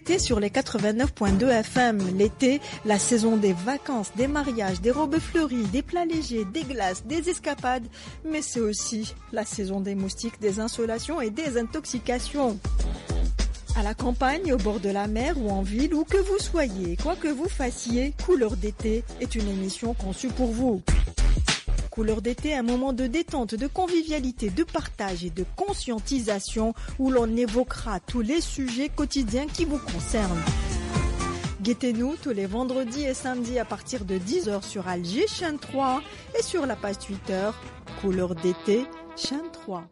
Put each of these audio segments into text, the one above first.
l'été sur les 89.2 FM. L'été, la saison des vacances, des mariages, des robes fleuries, des plats légers, des glaces, des escapades. Mais c'est aussi la saison des moustiques, des insolations et des intoxications. À la campagne, au bord de la mer ou en ville, où que vous soyez, quoi que vous fassiez, Couleur d'été est une émission conçue pour vous couleur d'été, un moment de détente, de convivialité, de partage et de conscientisation où l'on évoquera tous les sujets quotidiens qui vous concernent. Guettez-nous tous les vendredis et samedis à partir de 10h sur Alger, chaîne 3 et sur la page Twitter, couleur d'été, chaîne 3.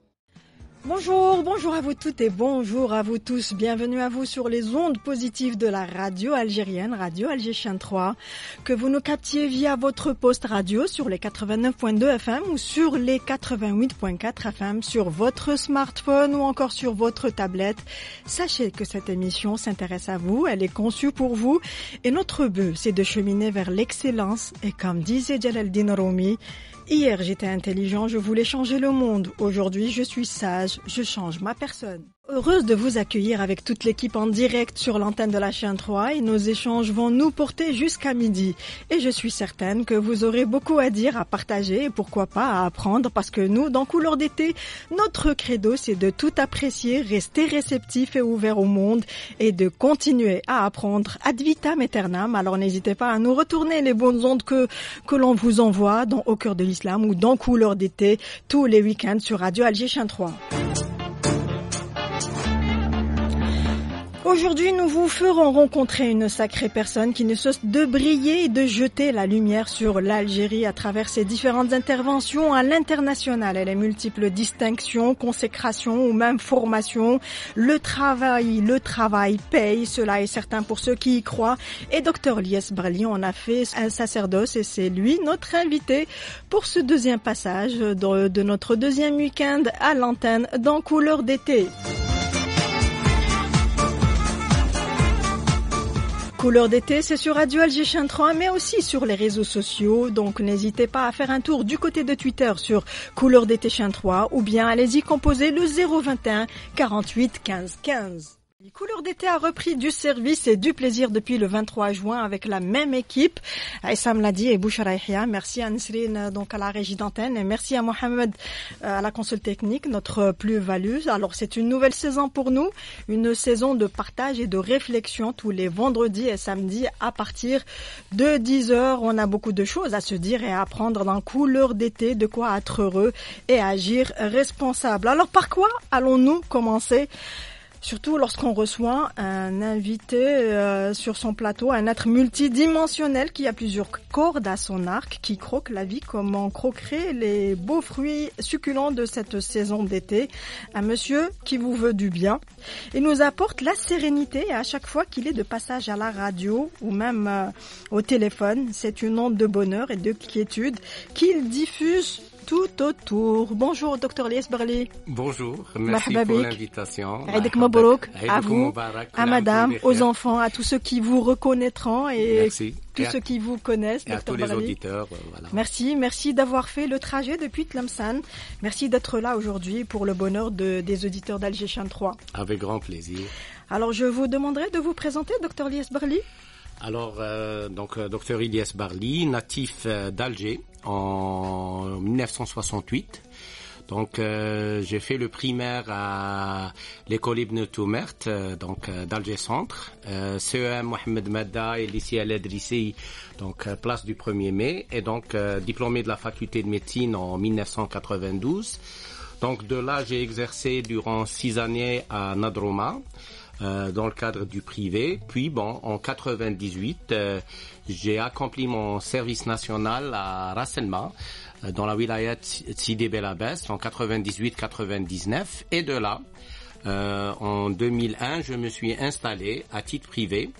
Bonjour, bonjour à vous toutes et bonjour à vous tous. Bienvenue à vous sur les ondes positives de la radio algérienne, Radio algérienne 3, que vous nous captiez via votre poste radio sur les 89.2 FM ou sur les 88.4 FM sur votre smartphone ou encore sur votre tablette. Sachez que cette émission s'intéresse à vous, elle est conçue pour vous et notre but, c'est de cheminer vers l'excellence et comme disait Jalaldine Romi, Hier, j'étais intelligent, je voulais changer le monde. Aujourd'hui, je suis sage, je change ma personne. Heureuse de vous accueillir avec toute l'équipe en direct sur l'antenne de la chaîne 3 et nos échanges vont nous porter jusqu'à midi. Et je suis certaine que vous aurez beaucoup à dire, à partager et pourquoi pas à apprendre parce que nous, dans Couleur d'été, notre credo c'est de tout apprécier, rester réceptif et ouvert au monde et de continuer à apprendre ad vitam aeternam. Alors n'hésitez pas à nous retourner les bonnes ondes que, que l'on vous envoie dans Au cœur de l'islam ou dans Couleur d'été tous les week-ends sur Radio Alger Chaîne 3. Aujourd'hui, nous vous ferons rencontrer une sacrée personne qui ne cesse de briller et de jeter la lumière sur l'Algérie à travers ses différentes interventions à l'international Elle les multiples distinctions, consécration ou même formations. Le travail, le travail paye, cela est certain pour ceux qui y croient. Et docteur Lies Brali en a fait un sacerdoce et c'est lui notre invité pour ce deuxième passage de, notre deuxième week-end à l'antenne dans Couleur d'été. Couleur d'été, c'est sur Radio Alger 3, mais aussi sur les réseaux sociaux. Donc, n'hésitez pas à faire un tour du côté de Twitter sur Couleur d'été 3, ou bien allez-y composer le 021 48 15 15. Couleur d'été a repris du service et du plaisir depuis le 23 juin avec la même équipe. Aïssam dit et Bouchara Merci à Nisrine, donc à la régie d'antenne et merci à Mohamed euh, à la console technique, notre plus-value. Alors c'est une nouvelle saison pour nous, une saison de partage et de réflexion tous les vendredis et samedis à partir de 10 heures. On a beaucoup de choses à se dire et à apprendre dans Couleur d'été, de quoi être heureux et agir responsable. Alors par quoi allons-nous commencer? Surtout lorsqu'on reçoit un invité euh, sur son plateau, un être multidimensionnel qui a plusieurs cordes à son arc, qui croque la vie comme on croquerait les beaux fruits succulents de cette saison d'été. Un monsieur qui vous veut du bien. Il nous apporte la sérénité à chaque fois qu'il est de passage à la radio ou même euh, au téléphone. C'est une onde de bonheur et de quiétude qu'il diffuse tout autour. Bonjour, Dr. Lies Barli. Bonjour, merci pour l'invitation. Aïdek à vous, à madame, aux enfants, à tous ceux qui vous reconnaîtront et tous ceux qui vous connaissent. à tous euh, Merci, merci d'avoir fait le trajet depuis Tlemcen. Merci d'être là aujourd'hui pour le bonheur des auditeurs d'Algérie 3. Avec grand plaisir. Alors, je vous demanderai de vous présenter, docteur Lies Barli. Alors, euh, donc, euh, docteur Ilyes Barli, natif euh, d'Alger en 1968. Donc, j'ai fait le primaire à l'école Ibn Toumert, donc d'Alger Centre, CEM Mohamed Madda et lycée al lycée, donc place du 1er mai, et donc diplômé de la faculté de médecine en 1992. Donc, de là, j'ai exercé durant six années à Nadroma. Euh, dans le cadre du privé. Puis bon, en 98, euh, j'ai accompli mon service national à Rasselma euh, dans la wilayat Sidi Belabès en 98-99 et de là, en 2001, je me suis installé à titre privé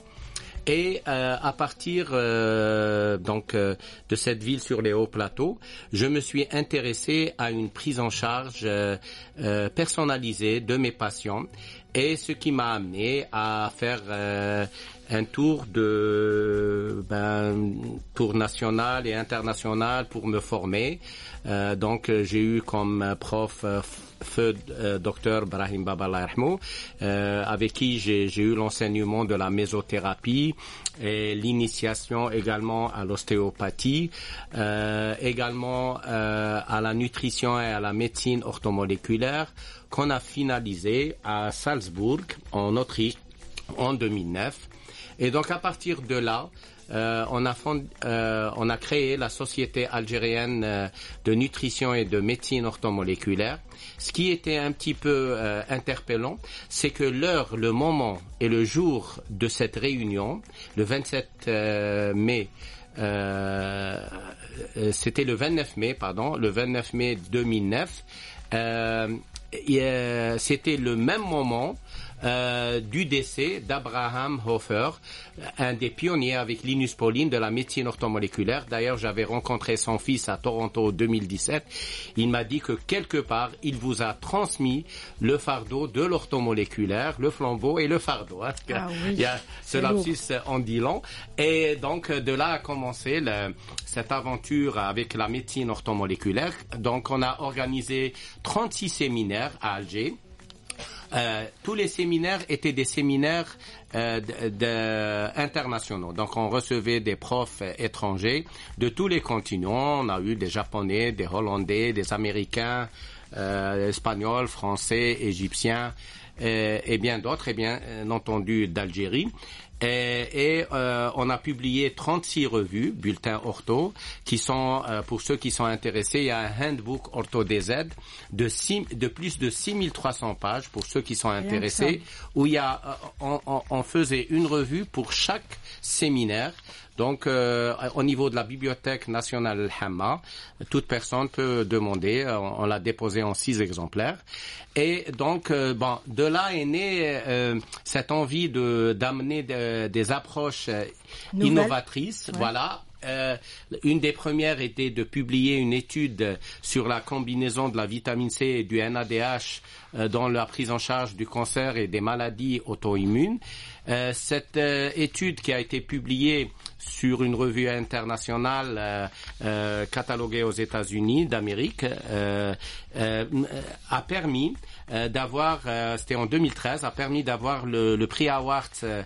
et à partir donc de cette ville sur les hauts plateaux, je me suis intéressé à une prise en charge personnalisée de mes patients et ce qui m'a amené à faire euh, un tour de ben, tour national et international pour me former. Euh, donc j'ai eu comme euh, prof euh, feu euh, docteur Brahim Baba euh, avec qui j'ai eu l'enseignement de la mésothérapie et l'initiation également à l'ostéopathie, également à la nutrition et à la médecine orthomoléculaire qu'on a finalisé à Salzbourg en Autriche en 2009 et donc à partir de là, euh, on, a fond, euh, on a créé la Société algérienne euh, de nutrition et de médecine orthomoléculaire. Ce qui était un petit peu interpellant, c'est que l'heure, le moment et le jour de cette réunion, le 27 mai, c'était le 29 mai, pardon, le 29 mai 2009, c'était le même moment euh, du décès d'Abraham Hofer, euh, un des pionniers avec Linus Pauline de la médecine orthomoléculaire. D'ailleurs, j'avais rencontré son fils à Toronto en 2017. Il m'a dit que quelque part, il vous a transmis le fardeau de l'orthomoléculaire, le flambeau et le fardeau. Hein. Ah oui, il y a ce lapsus en dit Et donc, de là a commencé cette aventure avec la médecine orthomoléculaire. Donc, on a organisé 36 séminaires à Alger. Euh, tous les séminaires étaient des séminaires euh, internationaux. Donc, on recevait des profs euh, étrangers de tous les continents. On a eu des Japonais, des Hollandais, des Américains, euh, Espagnols, Français, Égyptiens et, et bien d'autres, et bien entendu d'Algérie. Et, euh, on a publié 36 revues, bulletins ortho, qui sont, euh, pour ceux qui sont intéressés, il y a un handbook ortho DZ de, de plus de 6300 pages, pour ceux qui sont intéressés, où il y a, euh, on, on, on faisait une revue pour chaque séminaire donc, euh, au niveau de la Bibliothèque nationale Hama, toute personne peut demander. Euh, on, l'a déposé en six exemplaires. Et donc, euh, bon, de là est née cette envie de d'amener des approches innovatrices, voilà, euh, une des premières était de publier une étude sur la combinaison de la vitamine C et du NADH euh, dans la prise en charge du cancer et des maladies auto-immunes. Euh, cette étude qui a été publiée sur une revue internationale cataloguée aux États-Unis d'Amérique a permis euh, d'avoir, euh, c'était en 2013, a permis d'avoir le, prix Award euh,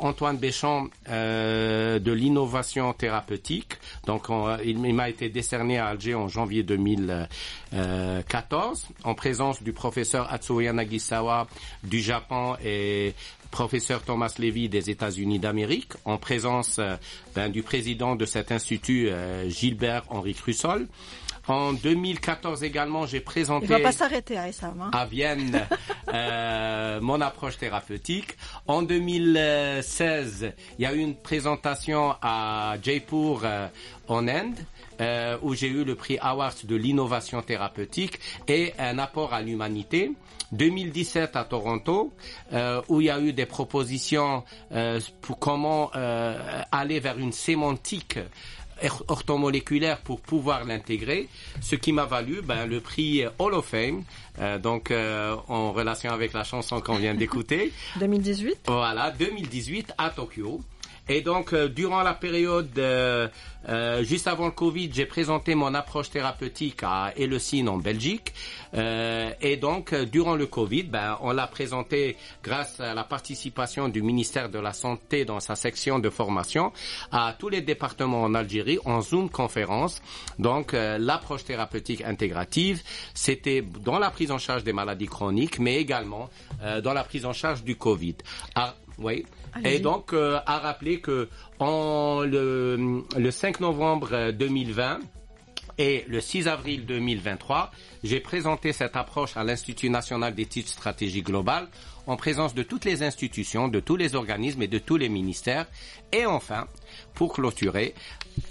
Antoine Béchamp de l'innovation thérapeutique. Donc, il, m'a été décerné à Alger en janvier 2014, en présence du professeur Atsuya Nagisawa du Japon et professeur Thomas Levy des États-Unis d'Amérique, en présence ben, du président de cet institut, Gilbert Henri Crussol. En 2014 également, j'ai présenté. Hein. à Vienne, euh, mon approche thérapeutique. En 2016, il y a eu une présentation à Jaipur euh, en Inde. Euh, où j'ai eu le prix Awards de l'innovation thérapeutique et un apport à l'humanité. 2017 à Toronto, euh, où il y a eu des propositions pour comment aller vers une sémantique Er- orthomoléculaire pour pouvoir l'intégrer, ce qui m'a valu ben, le prix Hall of Fame, euh, donc euh, en relation avec la chanson qu'on vient d'écouter. 2018 Voilà, 2018 à Tokyo. Et donc, euh, durant la période, euh, euh, juste avant le Covid, j'ai présenté mon approche thérapeutique à Elocine en Belgique. Euh, et donc, durant le Covid, ben, on l'a présenté grâce à la participation du ministère de la Santé dans sa section de formation à tous les départements en Algérie en Zoom conférence. Donc, l'approche thérapeutique intégrative, c'était dans la prise en charge des maladies chroniques, mais également dans la prise en charge du Covid. Ah, oui. Et donc, euh, à rappeler que en, le, le 5 novembre 2020, euh, et le 6 avril 2023, j'ai présenté cette approche à l'Institut national d'études stratégiques globales en présence de toutes les institutions, de tous les organismes et de tous les ministères. Et enfin, pour clôturer,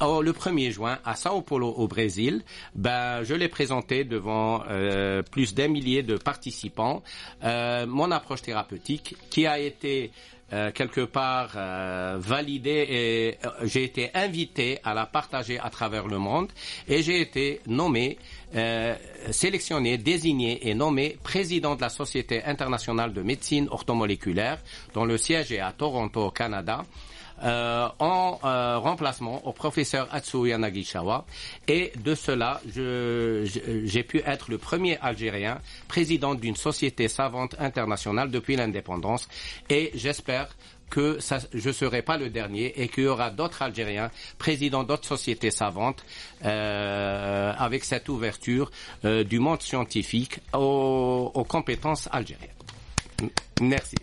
le 1er juin à Sao Paulo au Brésil, ben, je l'ai présenté devant euh, plus d'un millier de participants, euh, mon approche thérapeutique qui a été euh, quelque part euh, validée et euh, j'ai été invité à la partager à travers le monde et j'ai été nommé, euh, sélectionné, désigné et nommé président de la Société internationale de médecine orthomoléculaire dont le siège est à Toronto au Canada. Euh, en euh, remplacement au professeur Atsuya Nagishawa. Et de cela, j'ai pu être le premier Algérien président d'une société savante internationale depuis l'indépendance. Et j'espère que ça, je ne serai pas le dernier et qu'il y aura d'autres Algériens, présidents d'autres sociétés savantes, euh, avec cette ouverture euh, du monde scientifique aux, aux compétences algériennes. Merci.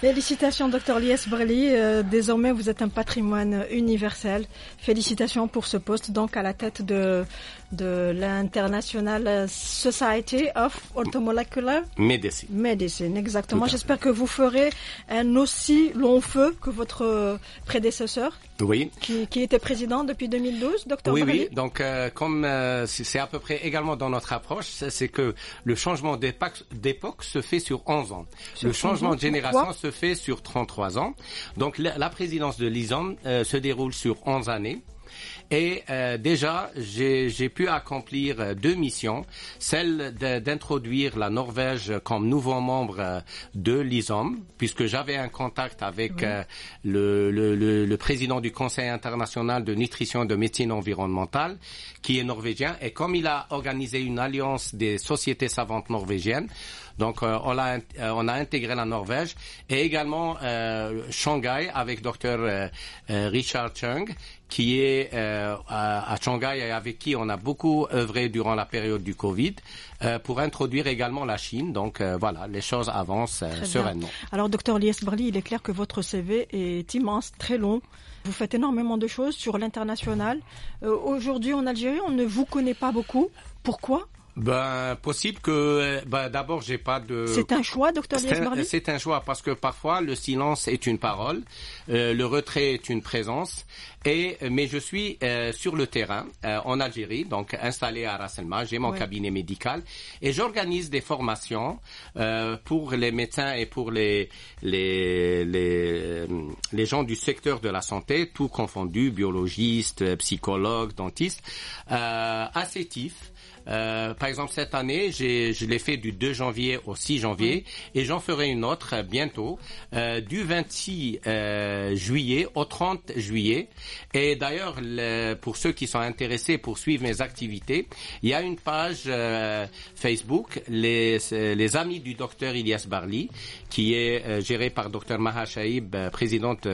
Félicitations, docteur Lies Brely. Euh, désormais, vous êtes un patrimoine universel. Félicitations pour ce poste, donc à la tête de, de l'International Society of Orthomolecular Medicine. exactement. J'espère que vous ferez un aussi long feu que votre prédécesseur. Oui. Qui, qui était président depuis 2012, docteur Oui, oui. Donc, euh, comme euh, c'est à peu près également dans notre approche, c'est que le changement d'époque se fait sur 11 ans. le changement de génération se fait sur 33 ans. Donc, la, présidence de l'ISOM euh, se déroule sur 11 années. Et euh, déjà, j'ai pu accomplir euh, deux missions, celle d'introduire la Norvège comme nouveau membre euh, de l'ISOM, puisque j'avais un contact avec le, le, président du Conseil international de nutrition et de médecine environnementale, qui est norvégien, et comme il a organisé une alliance des sociétés savantes norvégiennes, donc, euh, euh, on, a, intégré la Norvège et également euh, Shanghai avec Dr Richard Chung, qui est à, Shanghai et avec qui on a beaucoup œuvré durant la période du Covid pour introduire également la Chine. Donc voilà, les choses avancent sereinement. Alors, docteur Lies il est clair que votre CV est immense, très long. Vous faites énormément de choses sur l'international. Aujourd'hui, en Algérie, on ne vous connaît pas beaucoup. Pourquoi ben, possible que, eh, ben, d'abord, j'ai pas de. C'est un choix, docteur C'est un, choix parce que parfois le silence est une parole, euh, le retrait est une présence. Et mais je suis euh, sur le terrain euh, en Algérie, donc installé à Ras j'ai mon cabinet médical et j'organise des formations pour les médecins et pour les les, les gens du secteur de la santé, tout confondu, biologistes, psychologues, dentistes, euh, euh, par exemple, cette année, je l'ai fait du 2 janvier au 6 janvier et j'en ferai une autre euh, bientôt euh, du 26 juillet au 30 juillet. Et d'ailleurs, pour ceux qui sont intéressés pour suivre mes activités, il y a une page Facebook, les, amis du docteur ilias Barli, qui est gérée par docteur Maha Shaib, présidente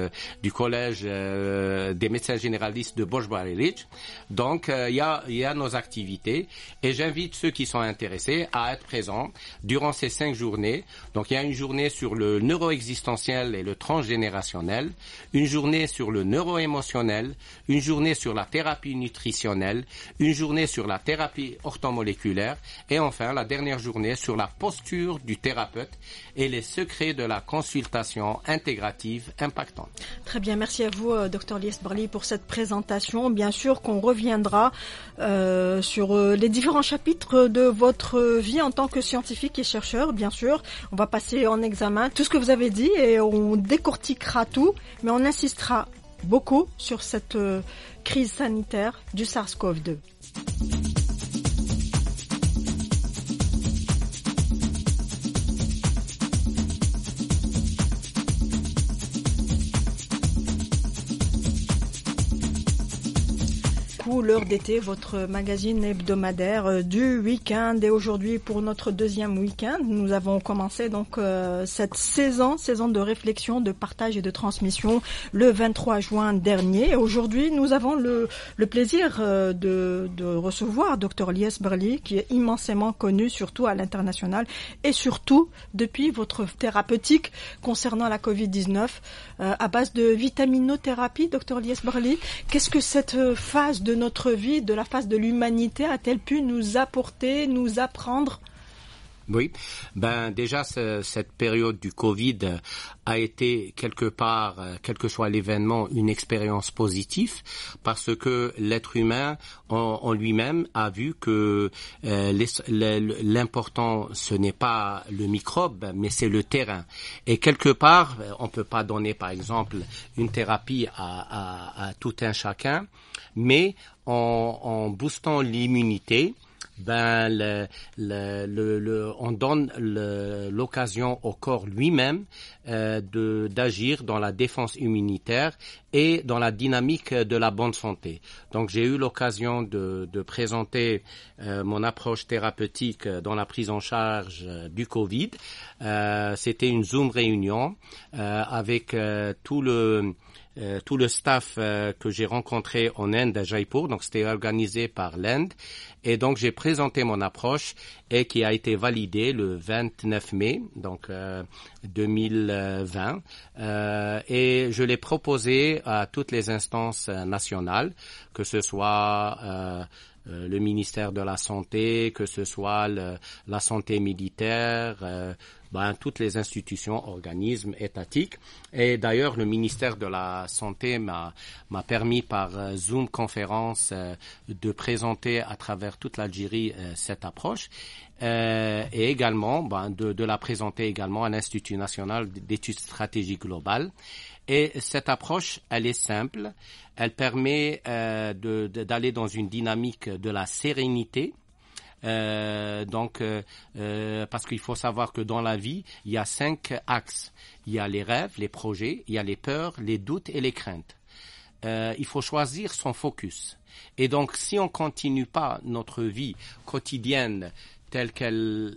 du collège des médecins généralistes de bosch Barilich Donc, il il y a nos activités. Et j'invite ceux qui sont intéressés à être présents durant ces cinq journées. Donc il y a une journée sur le neuro et le transgénérationnel, une journée sur le neuroémotionnel, une journée sur la thérapie nutritionnelle, une journée sur la thérapie orthomoléculaire et enfin la dernière journée sur la posture du thérapeute et les secrets de la consultation intégrative impactante. Très bien, merci à vous, euh, docteur Lies pour cette présentation. Bien sûr qu'on reviendra euh, sur euh, les différents chapitre chapitre de votre vie en tant que scientifique et chercheur, bien sûr. On va passer en examen tout ce que vous avez dit et on décortiquera tout, mais on insistera beaucoup sur cette euh, crise sanitaire du SARS-CoV-2. l'heure d'été, votre magazine hebdomadaire euh, du week-end. Et aujourd'hui, pour notre deuxième week-end, nous avons commencé donc euh, cette saison, saison de réflexion, de partage et de transmission le 23 juin dernier. Aujourd'hui, nous avons le, plaisir euh, de, recevoir Dr Lies Berli, qui est immensément connu, surtout à l'international, et surtout depuis votre thérapeutique concernant la Covid-19 à base de vitaminothérapie. Dr Lies Berli, qu'est-ce que cette phase de notre notre vie, de la face de l'humanité, a-t-elle pu nous apporter, nous apprendre oui, ben déjà cette période du Covid a été quelque part, euh, quel que soit l'événement, une expérience positive parce que l'être humain en, lui-même a vu que euh, l'important ce n'est pas le microbe mais c'est le terrain et quelque part euh, on peut pas donner par exemple une thérapie à, à tout un chacun mais en, boostant l'immunité, ben le, on donne l'occasion au corps lui-même euh, de d'agir dans la défense immunitaire et dans la dynamique de la bonne santé. Donc j'ai eu l'occasion de, de, présenter euh, mon approche thérapeutique dans la prise en charge euh, du Covid. Euh, C'était une Zoom réunion avec tout le euh, tout le staff euh, que j'ai rencontré en Inde à Jaipur. Donc, c'était organisé par l'Inde. Et donc, j'ai présenté mon approche et qui a été validée le 29 mai, donc 2020. Euh, et je l'ai proposé à toutes les instances nationales, que ce soit le ministère de la Santé, que ce soit la santé militaire, ben, toutes les institutions, organismes étatiques. Et d'ailleurs, le ministère de la Santé m'a permis par euh, Zoom conférence euh, de présenter à travers toute l'Algérie euh, cette approche. et également ben, de, la présenter également à l'Institut national d'études stratégiques globales. Et cette approche, elle est simple. Elle permet d'aller dans une dynamique de la sérénité euh, donc, euh, euh, parce qu'il faut savoir que dans la vie, il y a cinq axes. Il y a les rêves, les projets, il y a les peurs, les doutes et les craintes. il faut choisir son focus. Et donc, si on continue pas notre vie quotidienne telle qu'elle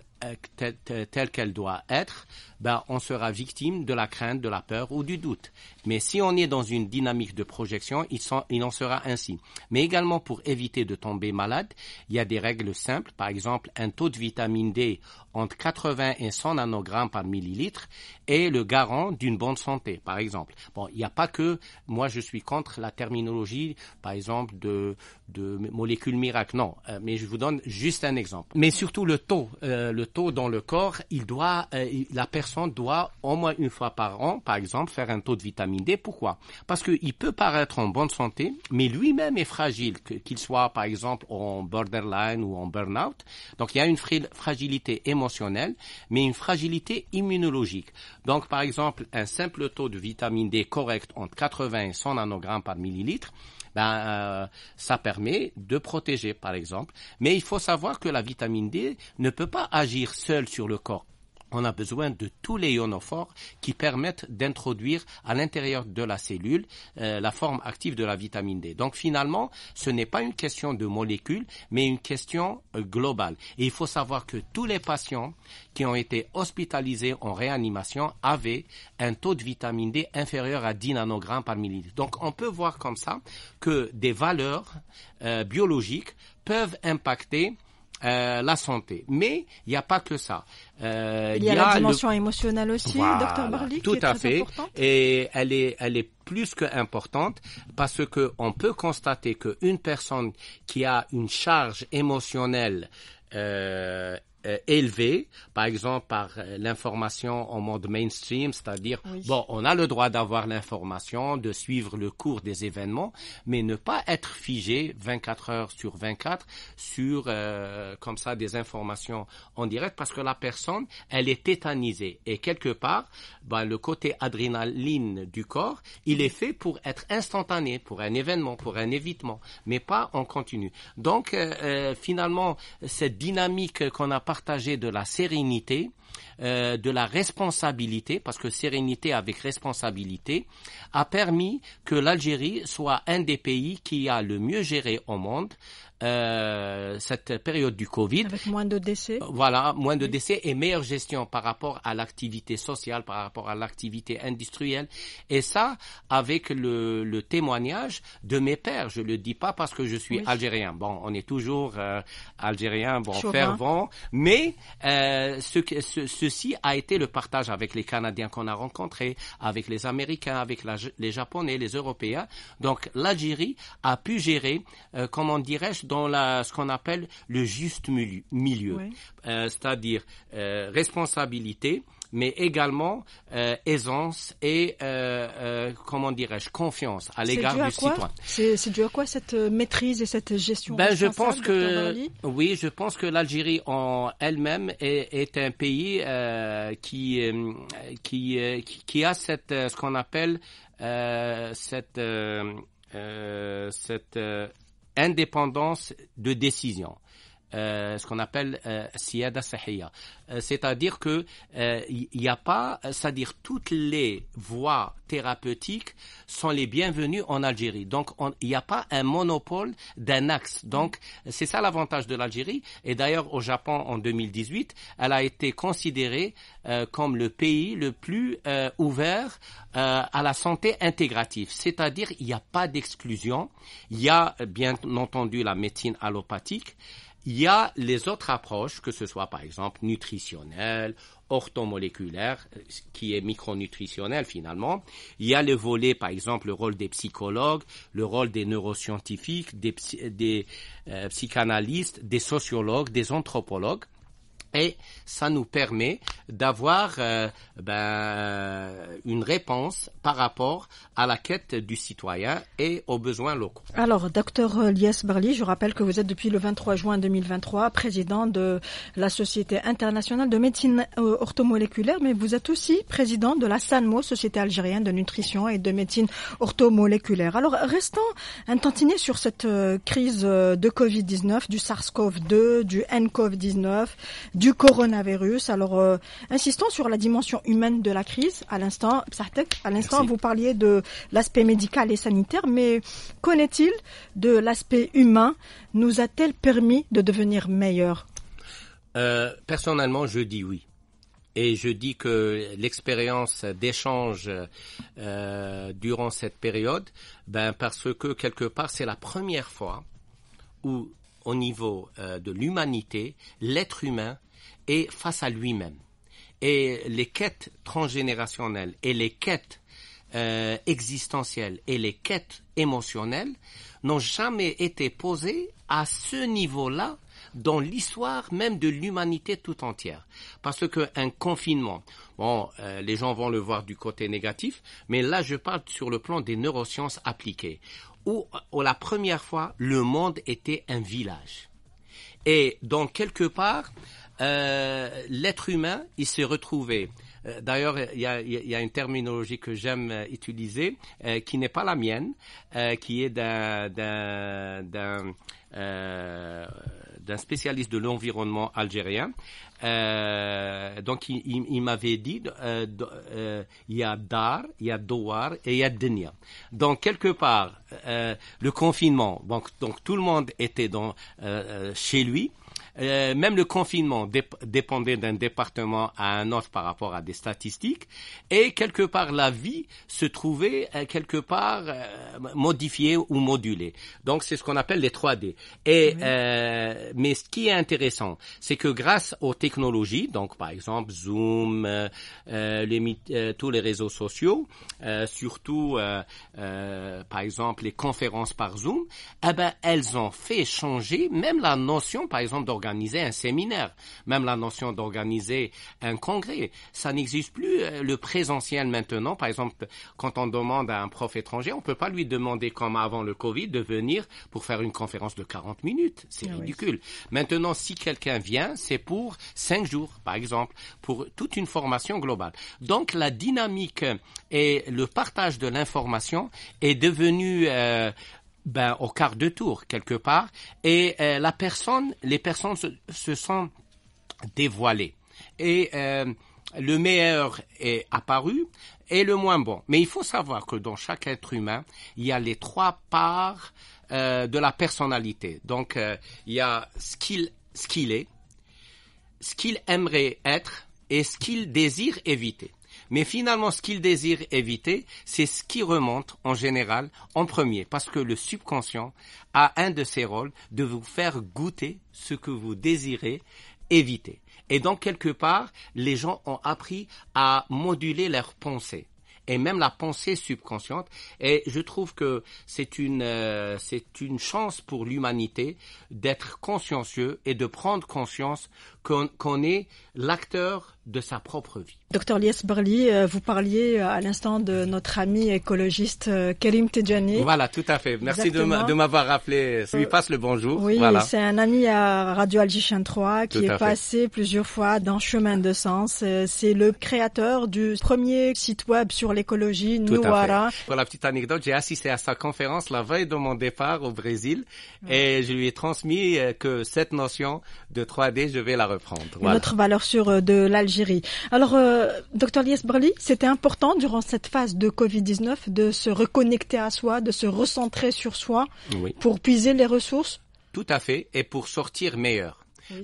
telle qu'elle doit être, ben, on sera victime de la crainte, de la peur ou du doute. Mais si on est dans une dynamique de projection, il, en sera ainsi. Mais également pour éviter de tomber malade, il y a des règles simples. Par exemple, un taux de vitamine D entre 80 et 100 nanogrammes par millilitre est le garant d'une bonne santé, par exemple. Bon, il n'y a pas que, moi je suis contre la terminologie, par exemple, de, de molécules miracles. Non, euh, mais je vous donne juste un exemple. Mais surtout le taux, euh, le taux dans le corps, il doit, euh, la personne doit au moins une fois par an, par exemple, faire un taux de vitamine D. Pourquoi Parce qu'il peut paraître en bonne santé, mais lui-même est fragile, qu'il soit, par exemple, en borderline ou en burn-out. Donc, il y a une fragilité émotionnelle, mais une fragilité immunologique. Donc, par exemple, un simple taux de vitamine D correct entre 80 et 100 nanogrammes par millilitre, ben, euh, ça permet de protéger, par exemple. Mais il faut savoir que la vitamine D ne peut pas agir seule sur le corps on a besoin de tous les ionophores qui permettent d'introduire à l'intérieur de la cellule euh, la forme active de la vitamine D. Donc finalement, ce n'est pas une question de molécules, mais une question euh, globale. Et il faut savoir que tous les patients qui ont été hospitalisés en réanimation avaient un taux de vitamine D inférieur à 10 nanogrammes par millilitre. Donc on peut voir comme ça que des valeurs euh, biologiques peuvent impacter euh, la santé. Mais il n'y a pas que ça. Euh, il y a, la dimension émotionnelle aussi, docteur Barlick, tout qui est à très fait. Importante. Et elle est, elle est plus que importante parce que on peut constater qu'une personne qui a une charge émotionnelle euh, euh, par exemple par euh, l'information en mode mainstream, c'est-à-dire, bon, on a le droit d'avoir l'information, de suivre le cours des événements, mais ne pas être figé 24 heures sur 24 sur, euh, comme ça, des informations en direct, parce que la personne, elle est tétanisée. Et quelque part, ben, le côté adrénaline du corps, il est fait pour être instantané, pour un événement, pour un évitement, mais pas en continu. Donc, euh, finalement, cette dynamique qu'on a pas partager de la sérénité, euh, de la responsabilité, parce que sérénité avec responsabilité, a permis que l'Algérie soit un des pays qui a le mieux géré au monde euh, cette période du Covid. Avec moins de décès. Euh, voilà, moins de décès et meilleure gestion par rapport à l'activité sociale, par rapport à l'activité industrielle. Et ça, avec le, le, témoignage de mes pères. Je le dis pas parce que je suis algérien. Bon, on est toujours euh, algérien, bon, fervent. Mais ce, ceci a été le partage avec les Canadiens qu'on a rencontrés, avec les Américains, avec les Japonais, les Européens. Donc l'Algérie a pu gérer, comment dirais-je, dans la, ce qu'on appelle le juste milieu, euh, c'est-à-dire euh, responsabilité, mais également euh, aisance et comment dirais-je confiance à l'égard du citoyen. C'est dû à quoi cette maîtrise et cette gestion Ben je pense que oui, je pense que l'Algérie en elle-même est, un pays qui, qui, qui qui a cette ce qu'on appelle cette cette indépendance de décision. Euh, ce qu'on appelle euh, siyada euh, C'est-à-dire que il euh, n'y a pas, c'est-à-dire toutes les voies thérapeutiques sont les bienvenues en Algérie. Donc il n'y a pas un monopole d'un axe. Donc c'est ça l'avantage de l'Algérie. Et d'ailleurs au Japon en 2018, elle a été considérée comme le pays le plus ouvert à la santé intégrative. C'est-à-dire il n'y a pas d'exclusion. Il y a bien entendu la médecine allopathique il y a les autres approches, que ce soit par exemple nutritionnelle, orthomoléculaire, qui est micronutritionnelle finalement. Il y a le volet, par exemple, le rôle des psychologues, le rôle des neuroscientifiques, des, euh, psychanalystes, des sociologues, des anthropologues et ça nous permet d'avoir euh, ben, une réponse par rapport à la quête du citoyen et aux besoins locaux. Alors, docteur Lies Barli, je rappelle que vous êtes depuis le 23 juin 2023 président de la Société internationale de médecine euh, orthomoléculaire, mais vous êtes aussi président de la SANMO, Société algérienne de nutrition et de médecine orthomoléculaire. Alors, restons un tantinet sur cette euh, crise de Covid-19, du SARS-CoV-2, du nCoV-19, du coronavirus. Alors, euh, insistons sur la dimension humaine de la crise. À l'instant, à l'instant, vous parliez de l'aspect médical et sanitaire, mais qu'en est-il de l'aspect humain Nous a-t-elle permis de devenir meilleur euh, Personnellement, je dis oui. Et je dis que l'expérience d'échange euh, durant cette période, ben parce que quelque part, c'est la première fois où au niveau de l'humanité, l'être humain et face à lui-même. Et les quêtes transgénérationnelles et les quêtes euh, existentielles et les quêtes émotionnelles n'ont jamais été posées à ce niveau-là dans l'histoire même de l'humanité tout entière. Parce qu'un confinement, bon, euh, les gens vont le voir du côté négatif, mais là je parle sur le plan des neurosciences appliquées, où, où la première fois le monde était un village. Et donc quelque part, euh, l'être humain, il s'est retrouvé. Euh, d'ailleurs, il y a, une terminologie que j'aime euh, utiliser, qui n'est pas la mienne, qui est d'un spécialiste de l'environnement algérien. donc, il, m'avait dit, il y a Dar, il y a Douar et il y a Denia. Donc, quelque part, le confinement, donc, donc, tout le monde était dans, chez lui. Euh, même le confinement dépendait d'un département à un autre par rapport à des statistiques, et quelque part la vie se trouvait euh, quelque part euh, modifiée ou modulée. Donc c'est ce qu'on appelle les 3D. Et mais ce qui est intéressant, c'est que grâce aux technologies, donc par exemple Zoom, tous les réseaux sociaux, surtout par exemple les conférences par Zoom, eh ben elles ont fait changer même la notion, par exemple, d'organisation organiser un séminaire, même la notion d'organiser un congrès. Ça n'existe plus. Euh, le présentiel maintenant, par exemple, quand on demande à un prof étranger, on ne peut pas lui demander comme avant le Covid de venir pour faire une conférence de 40 minutes. C'est ah ridicule. Maintenant, si quelqu'un vient, c'est pour 5 jours, par exemple, pour toute une formation globale. Donc la dynamique et le partage de l'information est devenu euh, ben, au quart de tour quelque part, et euh, la personne, les personnes se, sont dévoilées. Et euh, le meilleur est apparu et le moins bon. Mais il faut savoir que dans chaque être humain, il y a les trois parts euh, de la personnalité. Donc, il y a ce qu'il ce qu'il est, ce qu'il aimerait être et ce qu'il désire éviter. Mais finalement, ce qu'il désire éviter, c'est ce qui remonte en général en premier, parce que le subconscient a un de ses rôles de vous faire goûter ce que vous désirez éviter. Et donc, quelque part, les gens ont appris à moduler leurs pensées et même la pensée subconsciente. Et je trouve que c'est une, euh, c'est une chance pour l'humanité d'être consciencieux et de prendre conscience qu'on est l'acteur de sa propre vie. Docteur Lies Berli, euh, vous parliez euh, à l'instant de notre ami écologiste euh, Kerim Tedjani. Voilà, tout à fait. Merci de m'avoir rappelé. Je lui passe le bonjour. Oui, c'est un ami à Radio Algichin 3 qui est passé plusieurs fois dans Chemin de Sens. C'est le créateur du premier site web sur l'écologie, Nouara. Pour la petite anecdote, j'ai assisté à sa conférence la veille de mon départ au Brésil et je lui ai transmis que cette notion de 3D, je vais la reprendre. Voilà. Notre valeur sûre de l'Algérie. Alors, euh, docteur Lies c'était important durant cette phase de Covid-19 de se reconnecter à soi, de se recentrer sur soi pour puiser les ressources Tout à fait, et pour sortir meilleur.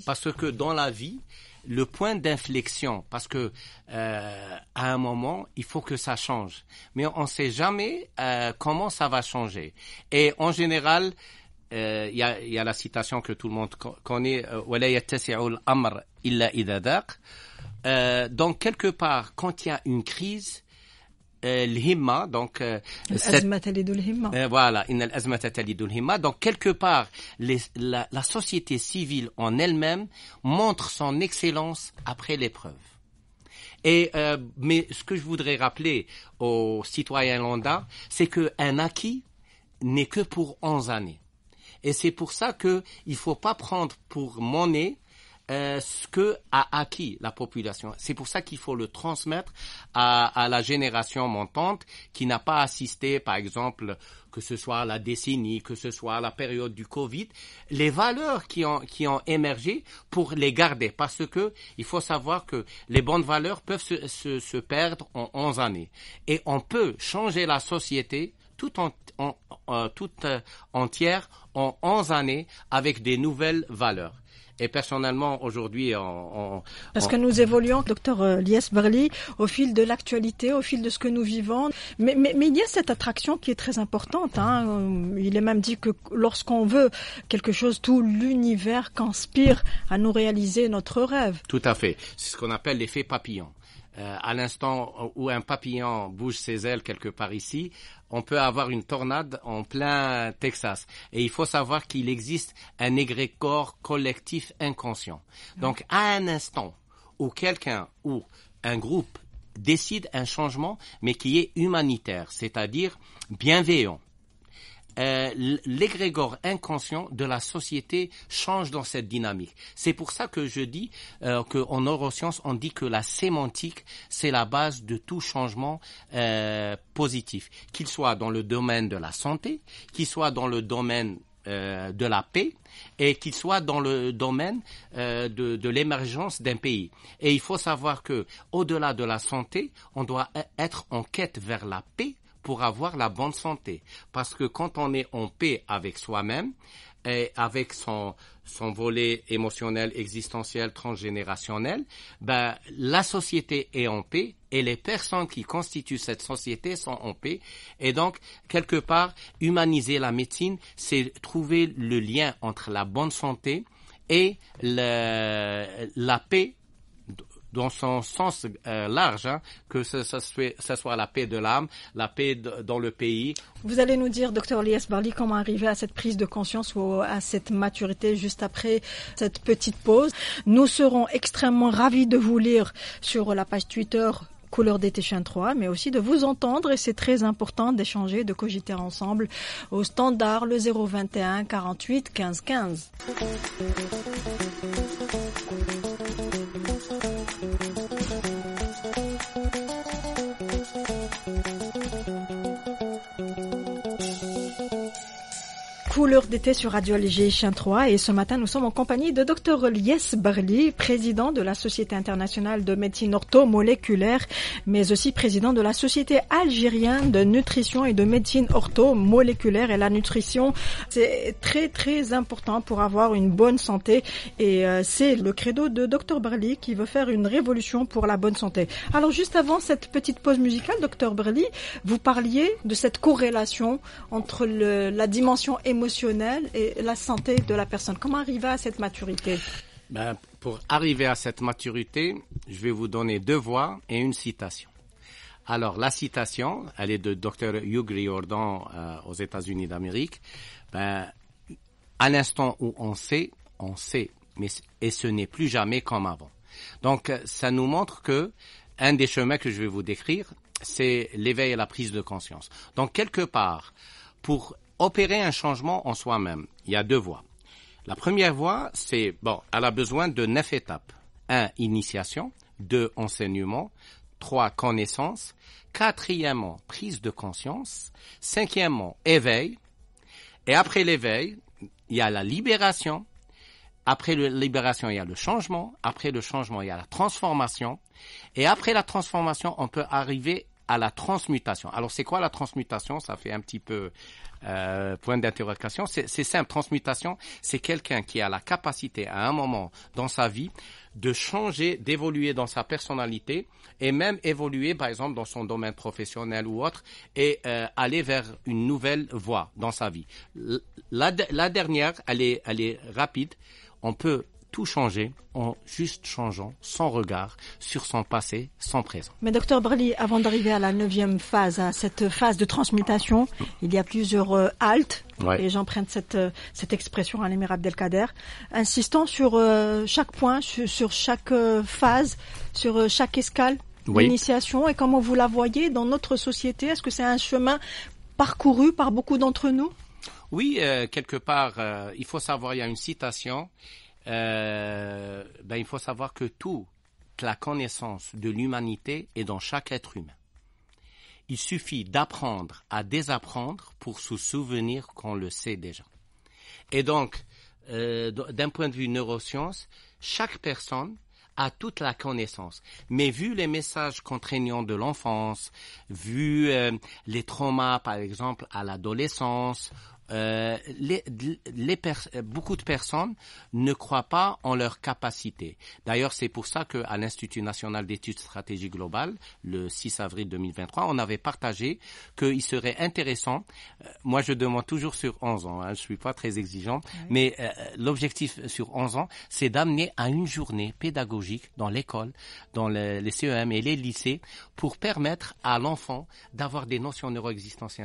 Parce que dans la vie, le point d'inflexion, parce que euh, à un moment, il faut que ça change. Mais on ne sait jamais euh, comment ça va changer. Et en général, il y, a, y, a, la citation que tout le monde connaît, illa euh, donc, quelque part, quand il y a une crise, euh, donc... Euh, euh Donc, quelque part, la, société civile en elle-même montre son excellence après l'épreuve. Et euh, mais ce que je voudrais rappeler aux citoyens lambda, c'est qu'un acquis n'est que pour 11 années. Et c'est pour ça que il faut pas prendre pour monnaie euh, ce que a acquis la population. C'est pour ça qu'il faut le transmettre à, la génération montante qui n'a pas assisté, par exemple, que ce soit la décennie, que ce soit la période du Covid, les valeurs qui ont, qui ont émergé pour les garder. Parce que il faut savoir que les bonnes valeurs peuvent se, se, perdre en 11 années. Et on peut changer la société toute euh, euh, entière en 11 années avec des nouvelles valeurs. Et personnellement, aujourd'hui, Parce que nous évoluons, docteur euh, Lies Berli, au fil de l'actualité, au fil de ce que nous vivons. Mais, il y a cette attraction qui est très importante. Hein. Euh, il est même dit que lorsqu'on veut quelque chose, tout l'univers conspire à nous réaliser notre rêve. Tout à fait. C'est ce qu'on appelle l'effet papillon. Euh, à l'instant où un papillon bouge ses ailes quelque part ici, on peut avoir une tornade en plein Texas. Et il faut savoir qu'il existe un corps collectif inconscient. Donc, à un instant où quelqu'un ou un groupe décide un changement, mais qui est humanitaire, c'est-à-dire bienveillant, euh, l'égrégore inconscient de la société change dans cette dynamique. C'est pour ça que je dis euh, qu'en neurosciences, on dit que la sémantique, c'est la base de tout changement euh, positif, qu'il soit dans le domaine de la santé, qu'il soit dans le domaine euh, de la paix et qu'il soit dans le domaine de, de l'émergence d'un pays. Et il faut savoir que, au-delà de la santé, on doit e-, être en quête vers la paix pour avoir la bonne santé. Parce que quand on est en paix avec soi-même, et avec son, son volet émotionnel, existentiel, transgénérationnel, ben, la société est en paix et les personnes qui constituent cette société sont en paix. Et donc, quelque part, humaniser la médecine, c'est trouver le lien entre la bonne santé et le, la paix dans son sens euh, large, hein, que ce, soit, ce, soit, la paix de l'âme, la paix dans le pays. Vous allez nous dire, docteur Lies Barli, comment arriver à cette prise de conscience ou à cette maturité juste après cette petite pause. Nous serons extrêmement ravis de vous lire sur la page Twitter couleur des Téchins 3, mais aussi de vous entendre et c'est très important d'échanger, de cogiter ensemble au standard le 021 48 15 15. tout l'heure d'été sur Radio Léger Chien 3 et ce matin nous sommes en compagnie de Dr Lies Barli, président de la Société internationale de médecine orthomoléculaire, mais aussi président de la Société algérienne de nutrition et de médecine orthomoléculaire et la nutrition c'est très très important pour avoir une bonne santé et euh, c'est le credo de Dr Barli qui veut faire une révolution pour la bonne santé. Alors juste avant cette petite pause musicale, Dr Barli, vous parliez de cette corrélation entre le, la dimension émotionnelle et la santé de la personne. Comment arriver à cette maturité ben, Pour arriver à cette maturité, je vais vous donner deux voies et une citation. Alors, la citation, elle est de Dr. Hugh Riordan euh, aux États-Unis d'Amérique. Ben, à l'instant où on sait, on sait, mais et ce n'est plus jamais comme avant. Donc, ça nous montre que un des chemins que je vais vous décrire, c'est l'éveil et la prise de conscience. Donc, quelque part, pour opérer un changement en soi-même, il y a deux voies. La première voie, c'est, bon, elle a besoin de neuf étapes. Un, Initiation. Deux, Enseignement. Trois, Connaissance. Quatrièmement, prise de conscience. Cinquièmement, éveil. Et après l'éveil, il y a la libération. Après la libération, il y a le changement. Après le changement, il y a la transformation. Et après la transformation, on peut arriver à la transmutation. Alors, c'est quoi la transmutation Ça fait un petit peu euh, point d'interrogation. C'est simple, transmutation, c'est quelqu'un qui a la capacité à un moment dans sa vie de changer, d'évoluer dans sa personnalité et même évoluer, par exemple, dans son domaine professionnel ou autre et euh, aller vers une nouvelle voie dans sa vie. La, la dernière, elle est, elle est rapide. On peut tout changer en juste changeant son regard sur son passé, son présent. Mais docteur Berli, avant d'arriver à la neuvième phase, à hein, cette phase de transmutation, il y a plusieurs euh, haltes, et j'emprunte cette, euh, cette expression à l'émir Abdelkader, insistant sur euh, chaque point, sur, chaque phase, sur chaque escale d'initiation, et comment vous la voyez dans notre société Est-ce que c'est un chemin parcouru par beaucoup d'entre nous Oui, quelque part, il faut savoir, il y a une citation euh, ben, il faut savoir que toute la connaissance de l'humanité est dans chaque être humain. Il suffit d'apprendre à désapprendre pour se souvenir qu'on le sait déjà. Et donc, euh, d'un point de vue neurosciences, chaque personne a toute la connaissance. Mais vu les messages contraignants de l'enfance, vu euh, les traumas, par exemple, à l'adolescence euh, les, beaucoup de personnes ne croient pas en leur capacité. D'ailleurs, c'est pour ça que à l'Institut national d'études stratégiques globales, le 6 avril 2023, on avait partagé qu'il serait intéressant, euh, moi je demande toujours sur 11 ans, hein, je suis pas très exigeant, mais euh, l'objectif sur 11 ans, c'est d'amener à une journée pédagogique dans l'école, dans les CEM et les lycées, pour permettre à l'enfant d'avoir des notions neuro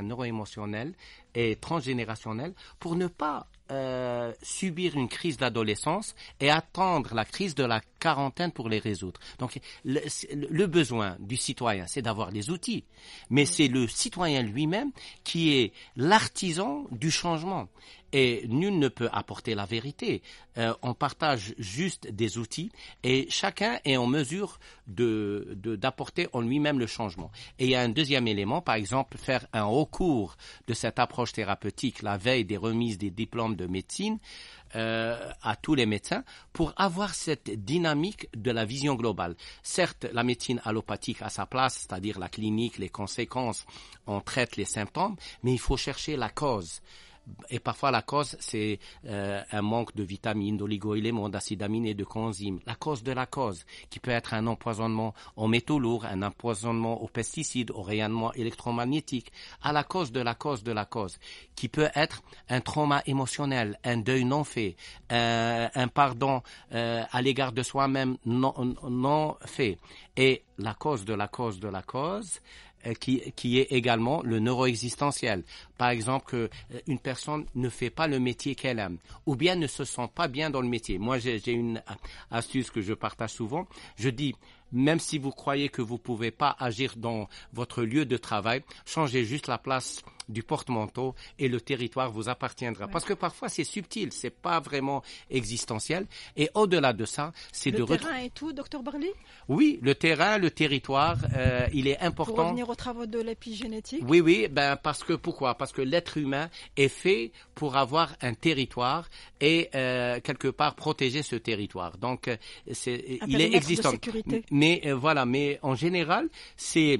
neuroémotionnelles, et transgénérationnelle pour ne pas euh, subir une crise d'adolescence et attendre la crise de la quarantaine pour les résoudre. Donc le, le besoin du citoyen, c'est d'avoir les outils, mais c'est le citoyen lui-même qui est l'artisan du changement et nul ne peut apporter la vérité. Euh, on partage juste des outils et chacun est en mesure de, d'apporter en lui-même le changement. Et il y a un deuxième élément, par exemple, faire un recours de cette approche thérapeutique la veille des remises des diplômes de médecine euh, à tous les médecins pour avoir cette dynamique de la vision globale. Certes, la médecine allopathique a sa place, c'est-à-dire la clinique, les conséquences, on traite les symptômes, mais il faut chercher la cause et parfois la cause, c'est euh, un manque de vitamines, d'oligoéléments, d'acides aminés, de coenzymes. La cause de la cause, qui peut être un empoisonnement aux métaux lourds, un empoisonnement aux pesticides, au rayonnement électromagnétique, à la cause de la cause de la cause, qui peut être un trauma émotionnel, un deuil non fait, euh, un pardon euh, à l'égard de soi-même non fait. Et la cause de la cause de la cause, euh, qui, qui est également le neuroexistentiel. Par exemple, euh, une personne ne fait pas le métier qu'elle aime, ou bien ne se sent pas bien dans le métier. Moi, j'ai une astuce que je partage souvent. Je dis, même si vous croyez que vous pouvez pas agir dans votre lieu de travail, changez juste la place du porte-manteau et le territoire vous appartiendra. Parce que parfois c'est subtil, c'est pas vraiment existentiel. Et au-delà de ça, c'est de Le terrain et tout, docteur Barley Oui, le terrain, le territoire, euh, il est important. Pour revenir aux travaux de l'épigénétique Oui, oui, ben parce que pourquoi Parce que l'être humain est fait pour avoir un territoire et euh, quelque part protéger ce territoire. Donc, euh, c'est, il est existant. sécurité. Mais voilà, mais en général, c'est